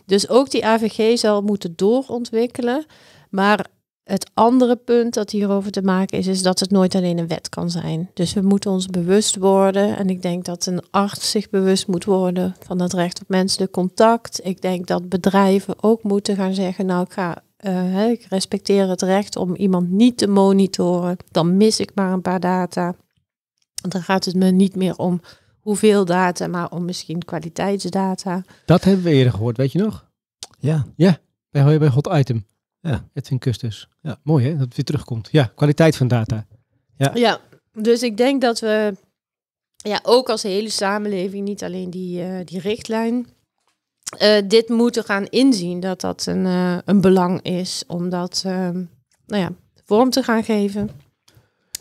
D: Dus ook die AVG zal moeten doorontwikkelen. Maar het andere punt dat hierover te maken is, is dat het nooit alleen een wet kan zijn. Dus we moeten ons bewust worden. En ik denk dat een arts zich bewust moet worden van dat recht op menselijk contact. Ik denk dat bedrijven ook moeten gaan zeggen, nou ik ga eh, ik respecteer het recht om iemand niet te monitoren. Dan mis ik maar een paar data. Dan gaat het me niet meer om hoeveel data, maar om misschien kwaliteitsdata.
B: Dat hebben we eerder gehoord, weet je nog? Ja. Ja, bij, God Item. Ja. Edwin Kustus. Ja. Mooi hè, dat het weer terugkomt. Ja, kwaliteit van data. Ja,
D: ja dus ik denk dat we ja, ook als hele samenleving, niet alleen die, eh, die richtlijn, eh, dit moeten gaan inzien dat dat een, eh, een belang is om dat ehm, nou ja, vorm te gaan geven.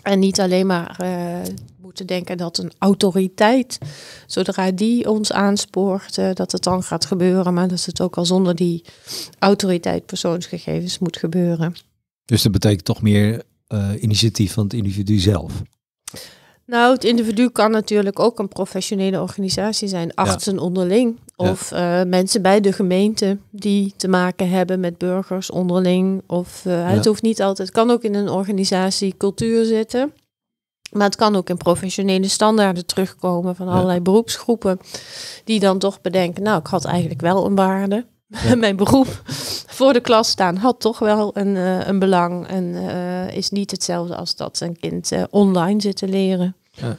D: En niet alleen maar eh, moeten denken dat een autoriteit, zodra die ons aanspoort, eh, dat het dan gaat gebeuren. Maar dat het ook al zonder die autoriteit persoonsgegevens moet gebeuren.
C: Dus dat betekent toch meer eh, initiatief van het individu zelf?
D: Nou, het individu kan natuurlijk ook een professionele organisatie zijn, achter ja. onderling. Of eh, mensen bij de gemeente die te maken hebben met burgers onderling. Of eh, het hoeft niet altijd. Het kan ook in een organisatie cultuur zitten. Maar het kan ook in professionele standaarden terugkomen van allerlei beroepsgroepen. Die dan toch bedenken, nou ik had eigenlijk wel een waarde. *laughs* mijn beroep voor de klas staan had toch wel een, eh, een belang en is niet hetzelfde als dat een kind online zit te leren. Ja.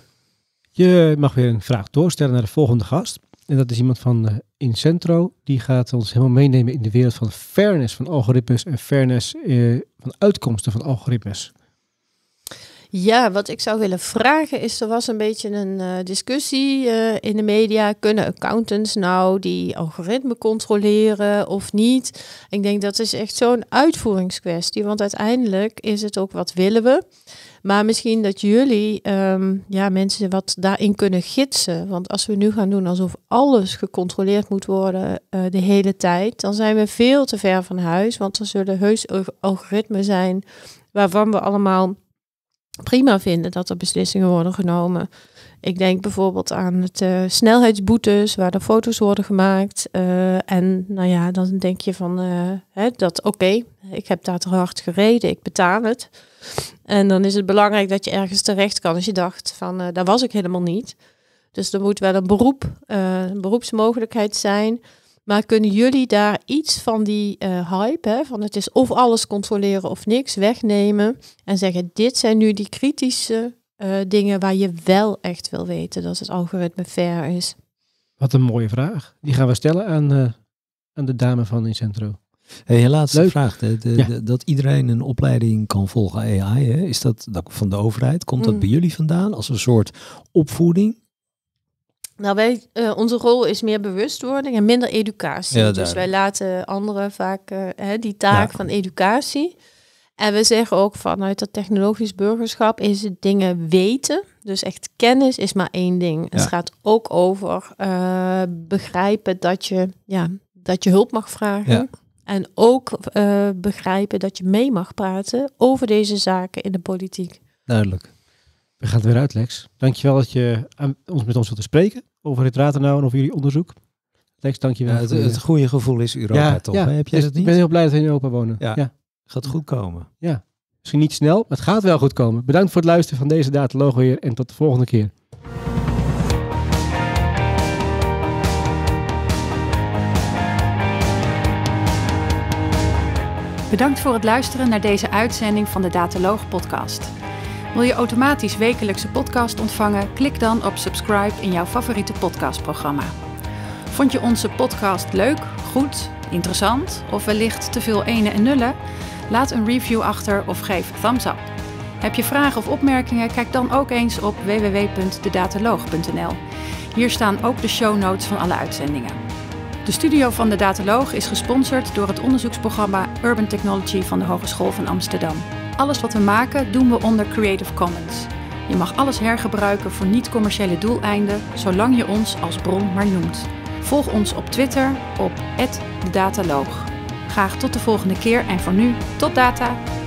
B: Je mag weer een vraag doorstellen naar de volgende gast. En dat is iemand van eh, Incentro. Die gaat ons helemaal meenemen in de wereld van fairness van algoritmes en fairness eh, van uitkomsten van algoritmes.
D: Ja, wat ik zou willen vragen is, er was een beetje een eh, discussie eh, in de media. Kunnen accountants nou die algoritme controleren of niet? Ik denk dat is echt zo'n uitvoeringskwestie, want uiteindelijk is het ook wat willen we. Maar misschien dat jullie ehm, ja, mensen wat daarin kunnen gidsen. Want als we nu gaan doen alsof alles gecontroleerd moet worden eh, de hele tijd, dan zijn we veel te ver van huis. Want er zullen heus algoritmen zijn waarvan we allemaal prima vinden dat er beslissingen worden genomen. Ik denk bijvoorbeeld aan het eh, snelheidsboetes, waar de foto's worden gemaakt. Eh, en nou ja, dan denk je van eh, hè, dat oké, ik heb daar te hard gereden, ik betaal het. En dan is het belangrijk dat je ergens terecht kan als dus je dacht van daar was ik helemaal niet. Dus er moet wel een beroep, een beroepsmogelijkheid zijn. Maar kunnen jullie daar iets van die eh, hype, hè, van het is of alles controleren of niks, wegnemen en zeggen: dit zijn nu die kritische eh, dingen waar je wel echt wil weten dat het algoritme fair is?
B: Wat een mooie vraag. Die gaan we stellen aan, eh, aan de dame van Incentro.
C: Hey, helaas de vraag. De, dat iedereen een opleiding kan volgen AI. Hè? Is dat, dat, van de overheid? Komt dat mm. bij jullie vandaan als een soort opvoeding?
D: Nou, wij, eh, onze rol is meer bewustwording en minder educatie. Ja, dus wij laten anderen vaak eh, hè, die taak van educatie. En we zeggen ook vanuit dat technologisch burgerschap is het dingen weten. Dus echt kennis is maar één ding. Ja. Het gaat ook over eh, begrijpen dat je, ja, dat je hulp mag vragen. En ook begrijpen dat je mee mag praten over deze zaken in de politiek.
C: Duidelijk.
B: We gaan het weer uit, Lex. Dankjewel dat je eh, ons met ons wilt spreken over het Ratenau en over jullie onderzoek. Lex, dankjewel. je het, het goede gevoel is Europa ja, toch? Ja. Heb je dus dat niet? Ik ben heel blij dat we in Europa wonen. Ja. Gaat goed komen. Ja. Misschien niet snel, maar het gaat wel goed komen. Bedankt voor het luisteren van deze Dataloog weer en tot de volgende keer.
A: Bedankt voor het luisteren naar deze uitzending van de Dataloog podcast. Wil je automatisch wekelijkse podcast ontvangen? Klik dan op subscribe in jouw favoriete podcastprogramma. Vond je onze podcast leuk, goed, interessant of wellicht te veel ene en nullen? Laat een review achter of geef thumbs up. Heb je vragen of opmerkingen? Kijk dan ook eens op www.dedataloog.nl. Hier staan ook de show notes van alle uitzendingen. De studio van de Dataloog is gesponsord door het onderzoeksprogramma Urban Technology van de Hogeschool van Amsterdam. Alles wat we maken doen we onder Creative Commons. Je mag alles hergebruiken voor niet-commerciële doeleinden, zolang je ons als bron maar noemt. Volg ons op Twitter op @dedataloog. Graag tot de volgende keer en voor nu, tot data!